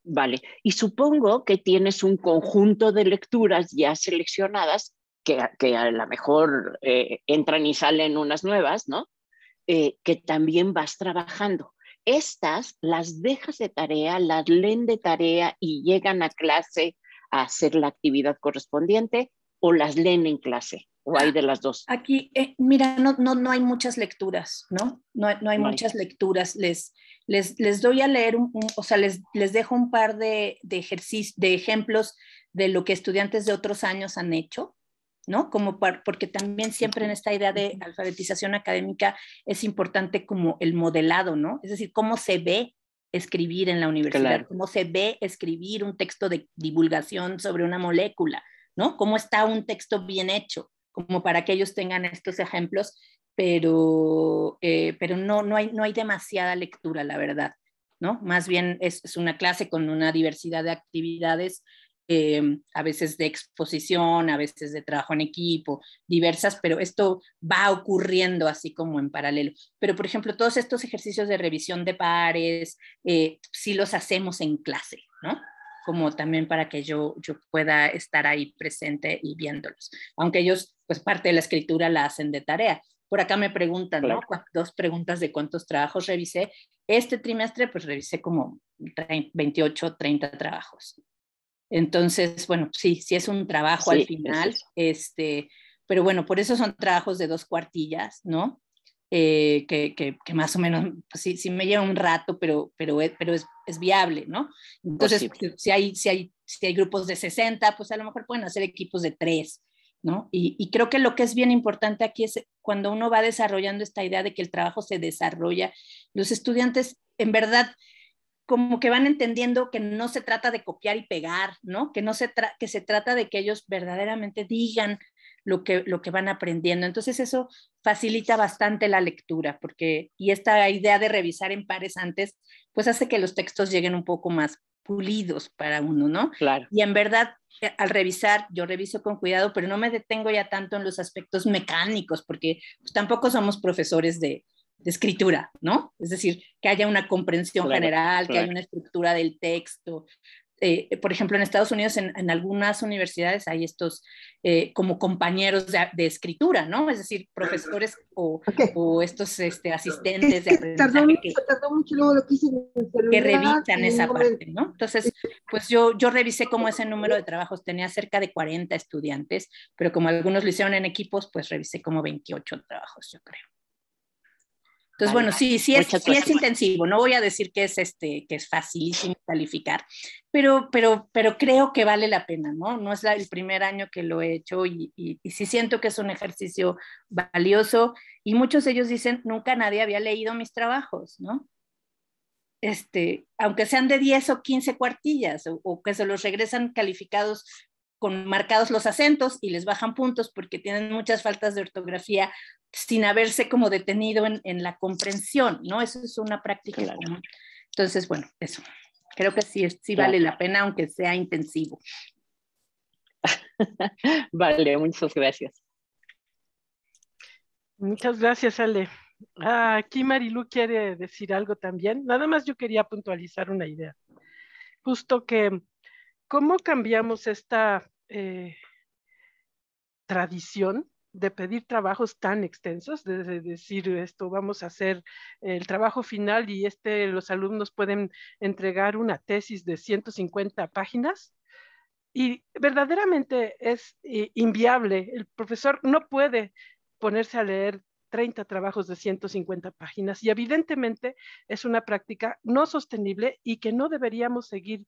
Vale, y supongo que tienes un conjunto de lecturas ya seleccionadas que, a lo mejor eh, entran y salen unas nuevas, ¿no? Eh, que también vas trabajando. Estas las dejas de tarea, las leen de tarea y llegan a clase a hacer la actividad correspondiente o las leen en clase? ¿O hay de las dos? Aquí, eh, mira, no, no, no hay muchas lecturas, ¿no? No, hay muchas lecturas. Les, les, doy a leer, o sea, les, les dejo un par de, de ejemplos de lo que estudiantes de otros años han hecho, ¿no? Como porque también siempre en esta idea de alfabetización académica es importante como el modelado, ¿no? Es decir, cómo se ve escribir en la universidad, cómo se ve escribir un texto de divulgación sobre una molécula, ¿no? Cómo está un texto bien hecho, como para que ellos tengan estos ejemplos, pero, eh, pero no, no, hay, no hay demasiada lectura, la verdad, ¿no? Más bien es, una clase con una diversidad de actividades, em, a veces de exposición, a veces de trabajo en equipo, diversas, pero esto va ocurriendo así como en paralelo. Pero, por ejemplo, todos estos ejercicios de revisión de pares, eh, sí los hacemos en clase, ¿no? como también para que yo, yo pueda estar ahí presente y viéndolos. Aunque ellos, pues parte de la escritura la hacen de tarea. Por acá me preguntan, ¿no? Dos preguntas de cuántos trabajos revisé. Este trimestre, pues revisé como 28, 30 trabajos. Entonces, bueno, sí, sí es un trabajo al final, este, pero bueno, por eso son trabajos de dos cuartillas, ¿no? Eh, que, que, que, más o menos, pues sí, sí me lleva un rato, pero, pero, pero es es viable, ¿no? Pues Entonces, pues, si hay, si, hay, hay grupos de 60, pues a lo mejor pueden hacer equipos de tres, ¿no? Y, creo que lo que es bien importante aquí es cuando uno va desarrollando esta idea de que el trabajo se desarrolla, los estudiantes en verdad como que van entendiendo que no se trata de copiar y pegar, ¿no? Que no se, que se trata de que ellos verdaderamente digan lo que, lo que van aprendiendo. Entonces eso facilita bastante la lectura, porque, y esta idea de revisar en pares antes, pues hace que los textos lleguen un poco más pulidos para uno, ¿no? Claro. Y en verdad, eh, al revisar, yo reviso con cuidado, pero no me detengo ya tanto en los aspectos mecánicos, porque pues, tampoco somos profesores de, escritura, ¿no? Es decir, que haya una comprensión general, que haya una estructura del texto, eh, por ejemplo, en Estados Unidos, en, algunas universidades hay estos eh, como compañeros de, escritura, ¿no? Es decir, profesores o, estos este, asistentes de tardó que, lo que, hice que revisan esa parte, ¿no? Entonces, pues yo, yo revisé como ese número de trabajos tenía cerca de 40 estudiantes, pero como algunos lo hicieron en equipos, pues revisé como 28 trabajos, yo creo. Entonces, bueno, sí, sí es, es intensivo. No voy a decir que es este, que es facilísimo calificar, pero, pero, pero creo que vale la pena, ¿no? No es el primer año que lo he hecho y, y, sí siento que es un ejercicio valioso. Y muchos de ellos dicen, nunca nadie había leído mis trabajos, ¿no? Este, aunque sean de 10 o 15 cuartillas, o, o que se los regresan calificados con marcados los acentos y les bajan puntos porque tienen muchas faltas de ortografía sin haberse como detenido en, la comprensión, ¿no? Eso es una práctica Entonces, bueno, eso. Creo que sí, sí vale la pena, aunque sea intensivo. vale, muchas gracias. Muchas gracias, Ale. aquí Marilu quiere decir algo también. Nada más yo quería puntualizar una idea. Justo que, ¿cómo cambiamos esta eh, tradición de pedir trabajos tan extensos, de, decir esto, vamos a hacer el trabajo final y este, los alumnos pueden entregar una tesis de 150 páginas. Y verdaderamente es eh, inviable. El profesor no puede ponerse a leer 30 trabajos de 150 páginas y evidentemente es una práctica no sostenible y que no deberíamos seguir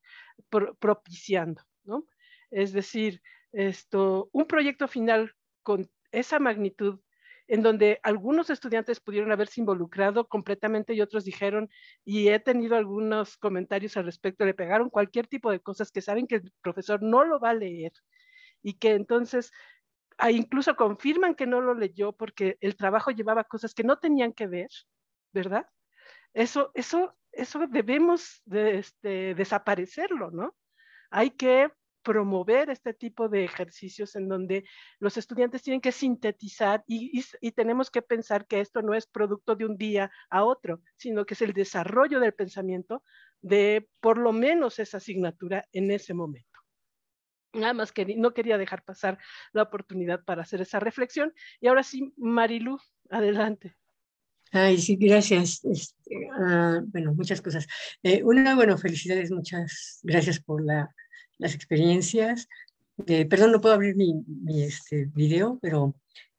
propiciando. ¿no? Es decir, esto, un proyecto final con esa magnitud en donde algunos estudiantes pudieron haberse involucrado completamente y otros dijeron, y he tenido algunos comentarios al respecto, le pegaron cualquier tipo de cosas que saben que el profesor no lo va a leer y que entonces ah, incluso confirman que no lo leyó porque el trabajo llevaba cosas que no tenían que ver, ¿verdad? Eso, eso, eso debemos este, desaparecerlo, ¿no? Hay que promover este tipo de ejercicios en donde los estudiantes tienen que sintetizar y, tenemos que pensar que esto no es producto de un día a otro, sino que es el desarrollo del pensamiento de por lo menos esa asignatura en ese momento. Nada más que no quería dejar pasar la oportunidad para hacer esa reflexión. Y ahora sí, Marilu, adelante. Ay, sí, gracias. Este, ah, bueno, muchas cosas. Eh, una, bueno, felicidades, muchas gracias por la las experiencias. perdón, no puedo abrir mi, este, video, pero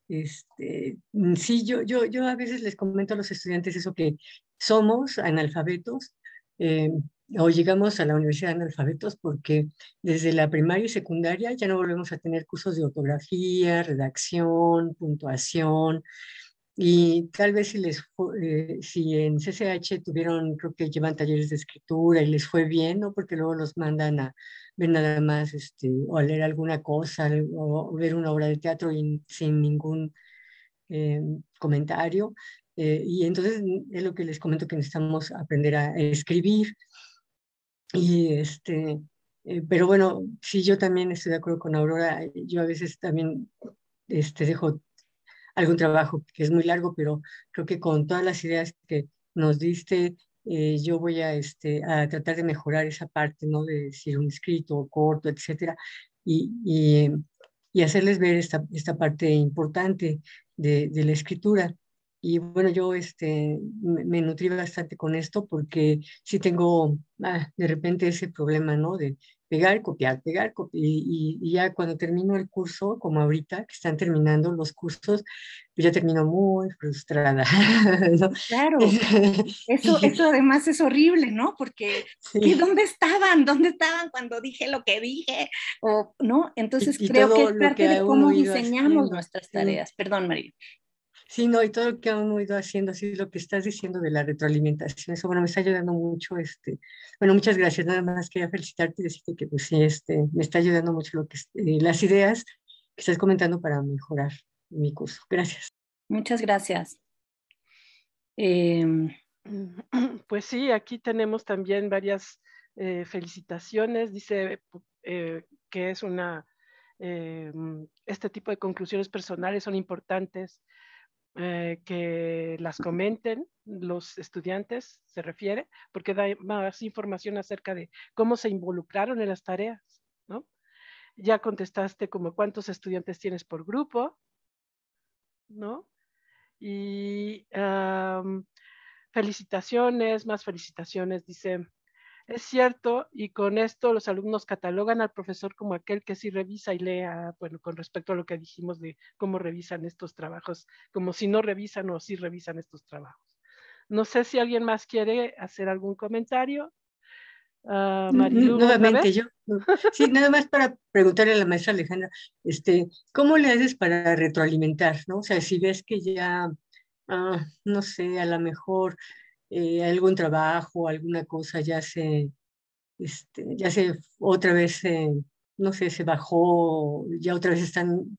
este, sí, yo, yo, yo a veces les comento a los estudiantes eso que somos analfabetos eh, o llegamos a la universidad analfabetos porque desde la primaria y secundaria ya no volvemos a tener cursos de ortografía, redacción, puntuación, y tal vez si, les, eh, si en CCH tuvieron, creo que llevan talleres de escritura y les fue bien, ¿no? Porque luego los mandan a ver nada más, este, o a leer alguna cosa, o, ver una obra de teatro sin ningún eh, comentario. Eh, y entonces es lo que les comento que necesitamos aprender a escribir. Y este, pero bueno, sí, yo también estoy de acuerdo con Aurora. Yo a veces también este, dejo algún trabajo que es muy largo, pero creo que con todas las ideas que nos diste, eh, yo voy a, este, a tratar de mejorar esa parte, ¿no? De decir un escrito corto, etcétera, y, y, hacerles ver esta, esta parte importante de, la escritura. Y bueno, yo este, me, nutrí bastante con esto porque sí tengo ah, de repente ese problema, ¿no? De, pegar, copiar, pegar, copiar. Y, ya cuando termino el curso, como ahorita que están terminando los cursos, pues ya termino muy frustrada. Claro, eso, eso además es horrible, ¿no? Porque dónde estaban? ¿Dónde estaban cuando dije lo que dije? O, ¿no? Entonces creo que es parte de cómo diseñamos nuestras tareas. Perdón, María. Sí, no, y todo lo que hemos ido haciendo, así lo que estás diciendo de la retroalimentación, eso bueno, me está ayudando mucho, este, bueno, muchas gracias, nada más quería felicitarte y decirte que pues este, me está ayudando mucho lo que, eh, las ideas que estás comentando para mejorar mi curso. Gracias. Muchas gracias. Em, pues sí, aquí tenemos también varias eh, felicitaciones, dice eh, que es una, em, este tipo de conclusiones personales son importantes eh, que las comenten los estudiantes, se refiere, porque da más información acerca de cómo se involucraron en las tareas, ¿no? Ya contestaste como cuántos estudiantes tienes por grupo, ¿no? Y felicitaciones, más felicitaciones, dice es cierto, y con esto los alumnos catalogan al profesor como aquel que sí revisa y lea, ah, bueno, con respecto a lo que dijimos de cómo revisan estos trabajos, como si no revisan o sí revisan estos trabajos. No sé si alguien más quiere hacer algún comentario. Ah, Marilu, Nuevamente yo. Sí, nada más para preguntarle a la maestra Alejandra, este, ¿cómo le haces para retroalimentar? ¿no? O sea, si ves que ya, ah, no sé, a lo mejor eh, algún trabajo, alguna cosa ya se, este, ya se otra vez, no sé, se bajó, ya otra vez están,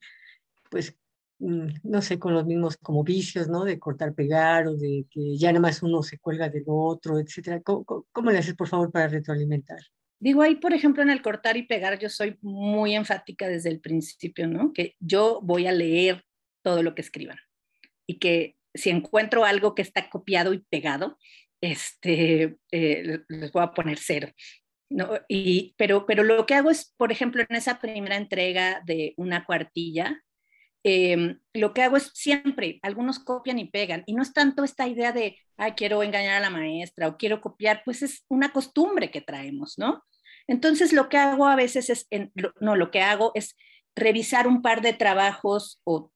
pues, mm, no sé, con los mismos como vicios, ¿no? De cortar, pegar o de que ya nada más uno se cuelga del otro, etcétera. ¿Cómo, cómo le haces, por favor, para retroalimentar? Digo, ahí, por ejemplo, en el cortar y pegar, yo soy muy enfática desde el principio, ¿no? Que yo voy a leer todo lo que escriban y que si encuentro algo que está copiado y pegado, este, eh, les voy a poner cero. ¿no? Y, pero, pero lo que hago es, por ejemplo, en esa primera entrega de una cuartilla, em, lo que hago es siempre, algunos copian y pegan, y no es tanto esta idea de, ay, quiero engañar a la maestra o quiero copiar, pues es una costumbre que traemos, ¿no? Entonces lo que hago a veces es, no, lo que hago es revisar un par de trabajos o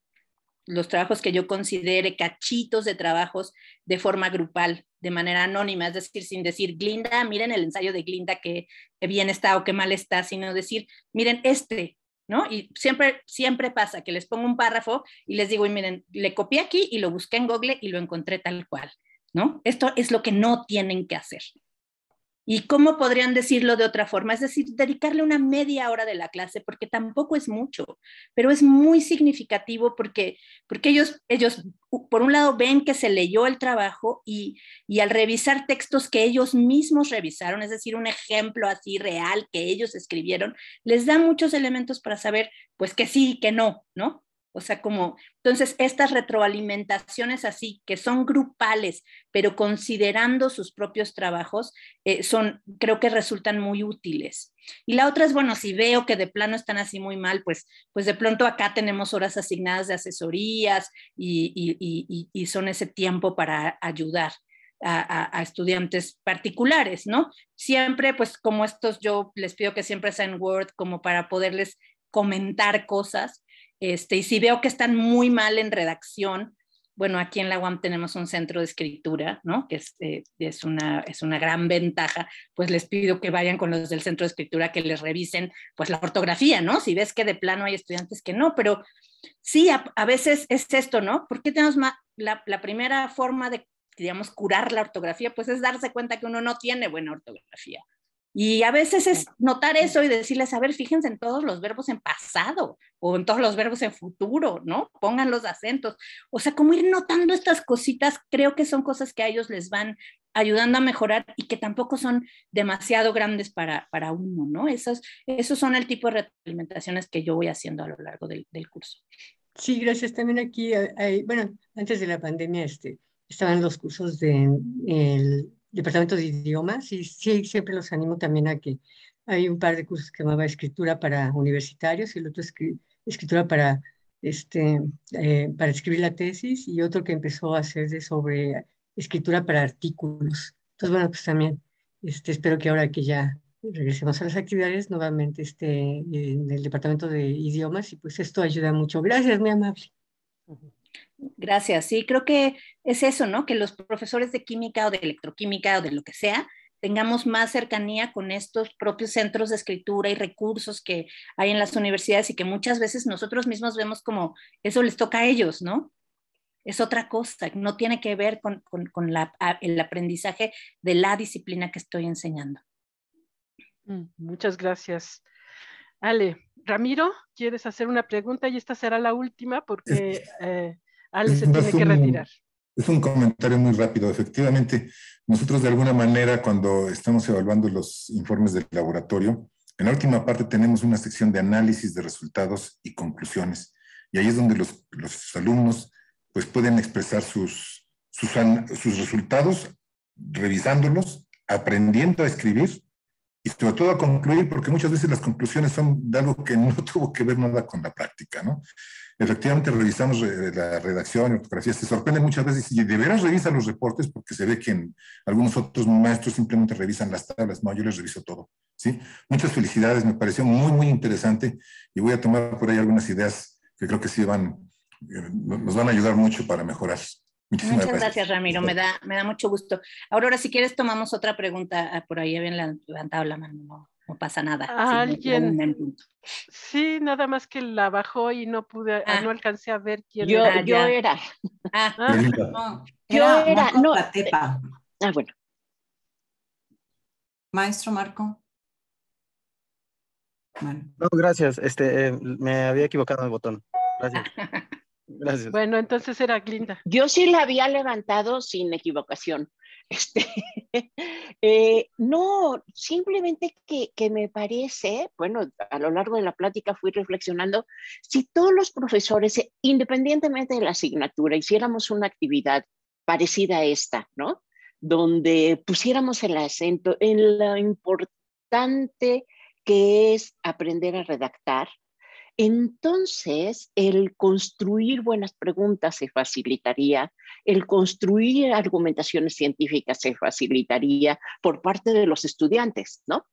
los trabajos que yo considere cachitos de trabajos de forma grupal, de manera anónima, es decir, sin decir, Glinda, miren el ensayo de Glinda, que, bien está o qué mal está, sino decir, miren este, ¿no? Y siempre, siempre pasa que les pongo un párrafo y les digo, miren, le copié aquí y lo busqué en Google y lo encontré tal cual, ¿no? Esto es lo que no tienen que hacer. ¿Y cómo podrían decirlo de otra forma? Es decir, dedicarle una media hora de la clase, porque tampoco es mucho, pero es muy significativo porque, porque ellos, ellos, por un lado, ven que se leyó el trabajo y, al revisar textos que ellos mismos revisaron, es decir, un ejemplo así real que ellos escribieron, les da muchos elementos para saber, pues que sí, y que no, ¿no? O sea, como, entonces, estas retroalimentaciones así, que son grupales, pero considerando sus propios trabajos, eh, son, creo que resultan muy útiles. Y la otra es, bueno, si veo que de plano están así muy mal, pues, pues de pronto acá tenemos horas asignadas de asesorías y, y, y, y son ese tiempo para ayudar. A, a, estudiantes particulares, ¿no? Siempre, pues como estos, yo les pido que siempre sean Word como para poderles comentar cosas, este, y si veo que están muy mal en redacción, bueno, aquí en la UAM tenemos un centro de escritura, ¿no? Que eh, es, una, es una gran ventaja, pues les pido que vayan con los del centro de escritura que les revisen, pues la ortografía, ¿no? Si ves que de plano hay estudiantes que no, pero sí, a, veces es esto, ¿no? Porque tenemos la, la primera forma de, digamos, curar la ortografía? Pues es darse cuenta que uno no tiene buena ortografía. Y a veces es notar eso y decirles, a ver, fíjense en todos los verbos en pasado o en todos los verbos en futuro, ¿no? Pongan los acentos. O sea, como ir notando estas cositas, creo que son cosas que a ellos les van ayudando a mejorar y que tampoco son demasiado grandes para, para uno, ¿no? Esos, esos son el tipo de retroalimentaciones que yo voy haciendo a lo largo del, curso. Sí, gracias. También aquí, eh, bueno, antes de la pandemia este, estaban los cursos de el, departamento de idiomas y sí, siempre los animo también a que hay un par de cursos que llamaba escritura para universitarios y el otro es escritura para, este, eh, para escribir la tesis y otro que empezó a hacer de sobre escritura para artículos. Entonces, bueno, pues también este, espero que ahora que ya regresemos a las actividades nuevamente este, en el departamento de idiomas y pues esto ayuda mucho. Gracias, muy amable. Gracias. Sí, creo que es eso, ¿no? Que los profesores de química o de electroquímica o de lo que sea tengamos más cercanía con estos propios centros de escritura y recursos que hay en las universidades y que muchas veces nosotros mismos vemos como eso les toca a ellos, ¿no? Es otra cosa, no tiene que ver con, el aprendizaje de la disciplina que estoy enseñando. Mm, muchas gracias. Ale, Ramiro, ¿quieres hacer una pregunta? Y esta será la última porque eh, que retirar. Es un comentario muy rápido. Efectivamente, nosotros de alguna manera cuando estamos evaluando los informes del laboratorio, en la última parte tenemos una sección de análisis de resultados y conclusiones. Y ahí es donde los, alumnos pues, pueden expresar sus, sus resultados, revisándolos, aprendiendo a escribir y sobre todo a concluir, porque muchas veces las conclusiones son de algo que no tuvo que ver nada con la práctica, ¿no? Efectivamente, revisamos eh, la redacción y ortografía, se sorprende muchas veces, y de veras revisan los reportes, porque se ve que algunos otros maestros simplemente revisan las tablas, no, yo les reviso todo, ¿sí? Muchas felicidades, me pareció muy, muy interesante, y voy a tomar por ahí algunas ideas que creo que sí van, eh, nos van a ayudar mucho para mejorar Muchas gracias, Ramiro. Me da, me da mucho gusto. Aurora, si quieres, tomamos otra pregunta. Ah, por ahí habían levantado la mano. No, pasa nada. Alguien. Sí, nada más que la bajó y no pude, ah, ah. no alcancé a ver quién era. Yo era. yo era. no. Eh, ah, bueno. Maestro Marco. No, gracias. Este, eh, me había equivocado en el botón. Gracias. Bueno, entonces era Glinda. Yo sí la había levantado sin equivocación. Este, eh, no, simplemente que, que, me parece, bueno, a lo largo de la plática fui reflexionando, si todos los profesores, independientemente de la asignatura, hiciéramos una actividad parecida a esta, ¿no? Donde pusiéramos el acento en lo importante que es aprender a redactar, entonces, el construir buenas preguntas se facilitaría, el construir argumentaciones científicas se facilitaría por parte de los estudiantes, ¿no?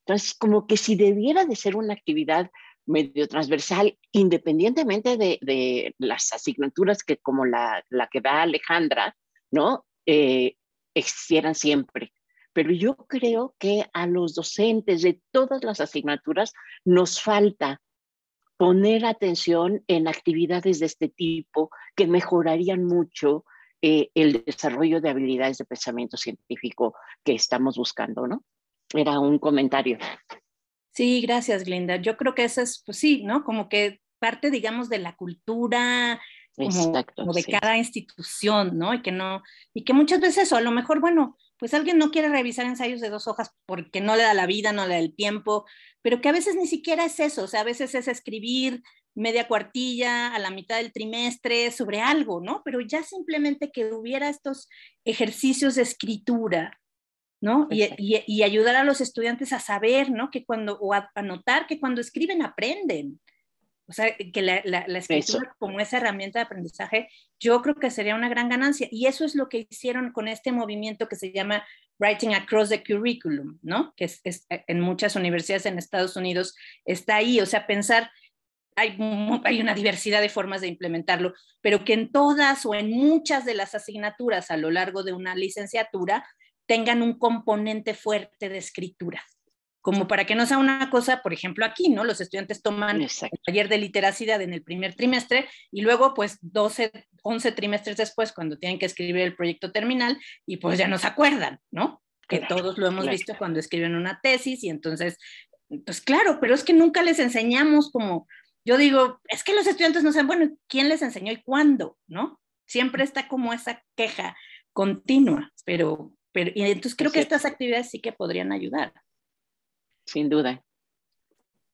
Entonces, como que si debiera de ser una actividad medio transversal, independientemente de, las asignaturas que como la, la que da Alejandra, ¿no? Eh, existieran siempre. Pero yo creo que a los docentes de todas las asignaturas nos falta poner atención en actividades de este tipo que mejorarían mucho eh, el desarrollo de habilidades de pensamiento científico que estamos buscando, ¿no? Era un comentario. Sí, gracias, Glinda. Yo creo que eso es, pues sí, ¿no? Como que parte, digamos, de la cultura, como, de cada institución, ¿no? Y que no, y que muchas veces, eso, a lo mejor, bueno, pues alguien no quiere revisar ensayos de dos hojas porque no le da la vida, no le da el tiempo, pero que a veces ni siquiera es eso, o sea, a veces es escribir media cuartilla a la mitad del trimestre sobre algo, ¿no? Pero ya simplemente que hubiera estos ejercicios de escritura, ¿no? Y, ayudar a los estudiantes a saber, ¿no? Que cuando, o a notar que cuando escriben aprenden, o sea, que la, escritura como esa herramienta de aprendizaje, yo creo que sería una gran ganancia. Y eso es lo que hicieron con este movimiento que se llama Writing Across the Curriculum, ¿no? Que es, eh, en muchas universidades en Estados Unidos está ahí. O sea, pensar, hay, hay una diversidad de formas de implementarlo, pero que en todas o en muchas de las asignaturas a lo largo de una licenciatura tengan un componente fuerte de escritura como para que no sea una cosa, por ejemplo, aquí, ¿no? Los estudiantes toman el taller de literacidad en el primer trimestre y luego, pues, 12, 11 trimestres después, cuando tienen que escribir el proyecto terminal, y pues ya no se acuerdan, ¿no? Que todos lo hemos visto cuando escriben una tesis y entonces, pues claro, pero es que nunca les enseñamos como, yo digo, es que los estudiantes no saben, bueno, ¿quién les enseñó y cuándo? ¿No? Siempre está como esa queja continua, pero, pero y entonces creo que estas actividades sí que podrían ayudar sin duda.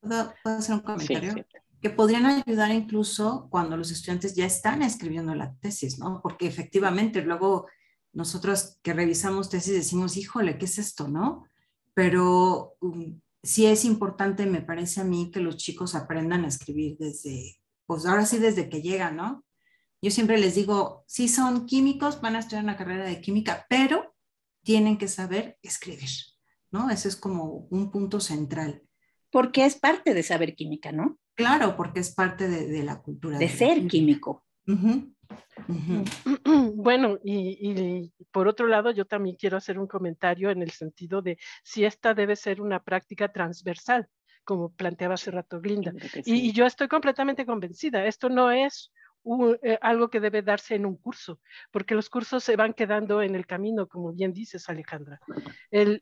¿Puedo, hacer un comentario? Que podrían ayudar incluso cuando los estudiantes ya están escribiendo la tesis, ¿no? Porque efectivamente luego nosotros que revisamos tesis decimos, híjole, ¿qué es esto, no? Pero um, sí es importante, me parece a mí, que los chicos aprendan a escribir desde, pues ahora sí desde que llegan, ¿no? Yo siempre les digo, si son químicos, van a estudiar una carrera de química, pero tienen que saber escribir. ¿no? Ese es como un punto central. Porque es parte de saber química, ¿no? Claro, porque es parte de, la cultura. De, ser químico. Bueno, y, por otro lado, yo también quiero hacer un comentario en el sentido de si esta debe ser una práctica transversal, como planteaba hace rato Glinda. y, yo estoy completamente convencida, esto no es eh, algo que debe darse en un curso, porque los cursos se van quedando en el camino, como bien dices, Alejandra.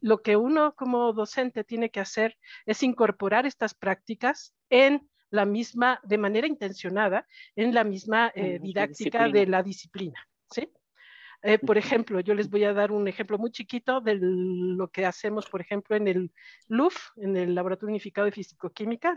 lo que uno como docente tiene que hacer es incorporar estas prácticas en la misma, de manera intencionada, en la misma eh, didáctica de la disciplina. ¿sí? Eh, por ejemplo, yo les voy a dar un ejemplo muy chiquito de lo que hacemos, por ejemplo, en el LUF, en el Laboratorio Unificado de Físico-Química,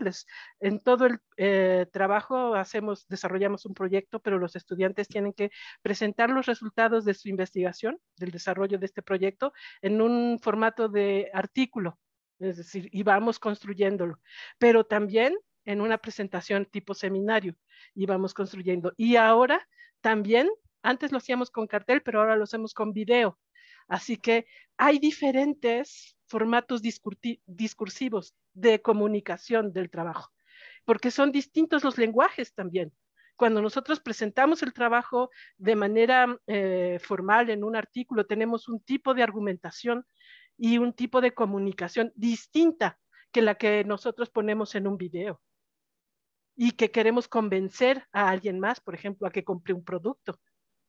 en todo el eh, trabajo hacemos, desarrollamos un proyecto, pero los estudiantes tienen que presentar los resultados de su investigación, del desarrollo de este proyecto, en un formato de artículo. Es decir, y vamos construyéndolo. Pero también en una presentación tipo seminario íbamos construyendo. Y ahora también antes lo hacíamos con cartel, pero ahora lo hacemos con video. Así que hay diferentes formatos discursivos de comunicación del trabajo, porque son distintos los lenguajes también. Cuando nosotros presentamos el trabajo de manera eh, formal en un artículo, tenemos un tipo de argumentación y un tipo de comunicación distinta que la que nosotros ponemos en un video y que queremos convencer a alguien más, por ejemplo, a que compre un producto.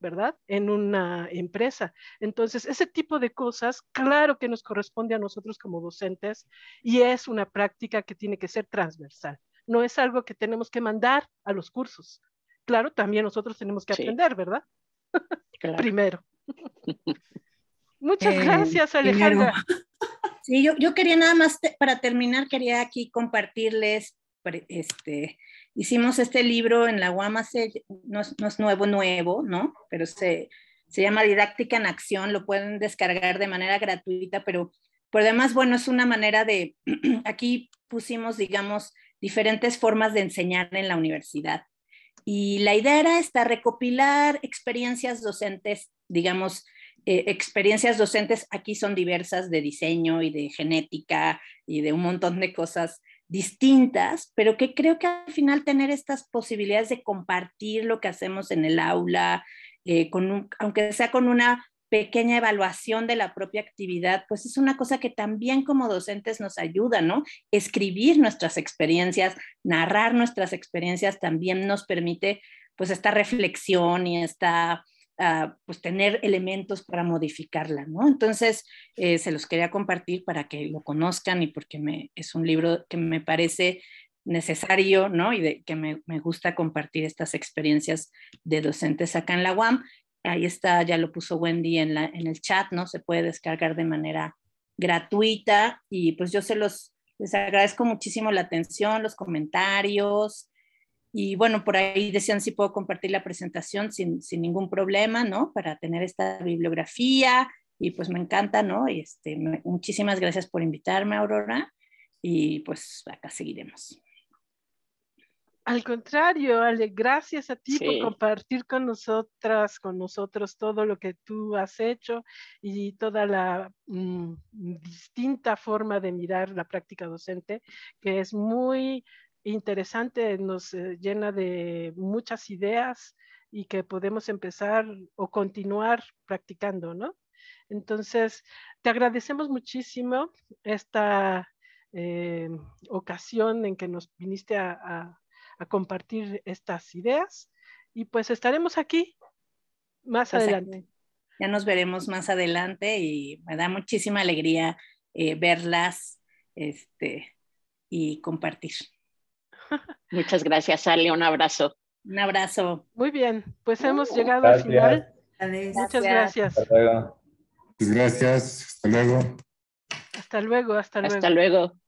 ¿verdad? En una empresa. Entonces, ese tipo de cosas, claro que nos corresponde a nosotros como docentes y es una práctica que tiene que ser transversal. No es algo que tenemos que mandar a los cursos. Claro, también nosotros tenemos que aprender, ¿verdad? Primero. Muchas eh, gracias, Alejandro. Sí, yo, quería nada más, para terminar, quería aquí compartirles este, Hicimos este libro en la UAM no, es, nuevo, nuevo, ¿no? Pero se, se llama Didáctica en Acción, lo pueden descargar de manera gratuita, pero por demás bueno, es una manera de, aquí pusimos, digamos, diferentes formas de enseñar en la universidad. Y la idea era esta, recopilar experiencias docentes, digamos, eh, experiencias docentes aquí son diversas de diseño y de genética y de un montón de cosas distintas, pero que creo que al final tener estas posibilidades de compartir lo que hacemos en el aula, eh, con aunque sea con una pequeña evaluación de la propia actividad, pues es una cosa que también como docentes nos ayuda, ¿no? Escribir nuestras experiencias, narrar nuestras experiencias también nos permite pues esta reflexión y esta Ah, pues tener elementos para modificarla, ¿no? Entonces, eh, se los quería compartir para que lo conozcan y porque me, es un libro que me parece necesario, ¿no? Y de, que me, gusta compartir estas experiencias de docentes acá en la UAM. Ahí está, ya lo puso Wendy en, la, en el chat, ¿no? Se puede descargar de manera gratuita y pues yo se los, les agradezco muchísimo la atención, los comentarios, y bueno, por ahí decían si puedo compartir la presentación sin, sin ningún problema, ¿no? Para tener esta bibliografía y pues me encanta, ¿no? Y este, muchísimas gracias por invitarme, Aurora, y pues acá seguiremos. Al contrario, Ale, gracias a ti por compartir con nosotras, con nosotros todo lo que tú has hecho y toda la mm, distinta forma de mirar la práctica docente, que es muy interesante, nos eh, llena de muchas ideas y que podemos empezar o continuar practicando, ¿no? Entonces, te agradecemos muchísimo esta eh, ocasión en que nos viniste a, compartir estas ideas y pues estaremos aquí más pues, adelante. Ya nos veremos más adelante y me da muchísima alegría eh, verlas este, y compartir. Muchas gracias, Ale. Un abrazo. Un abrazo. Muy bien, pues uh. hemos llegado al final. Muchas gracias. Muchas gracias. luego. Hasta luego, hasta luego. Hasta luego.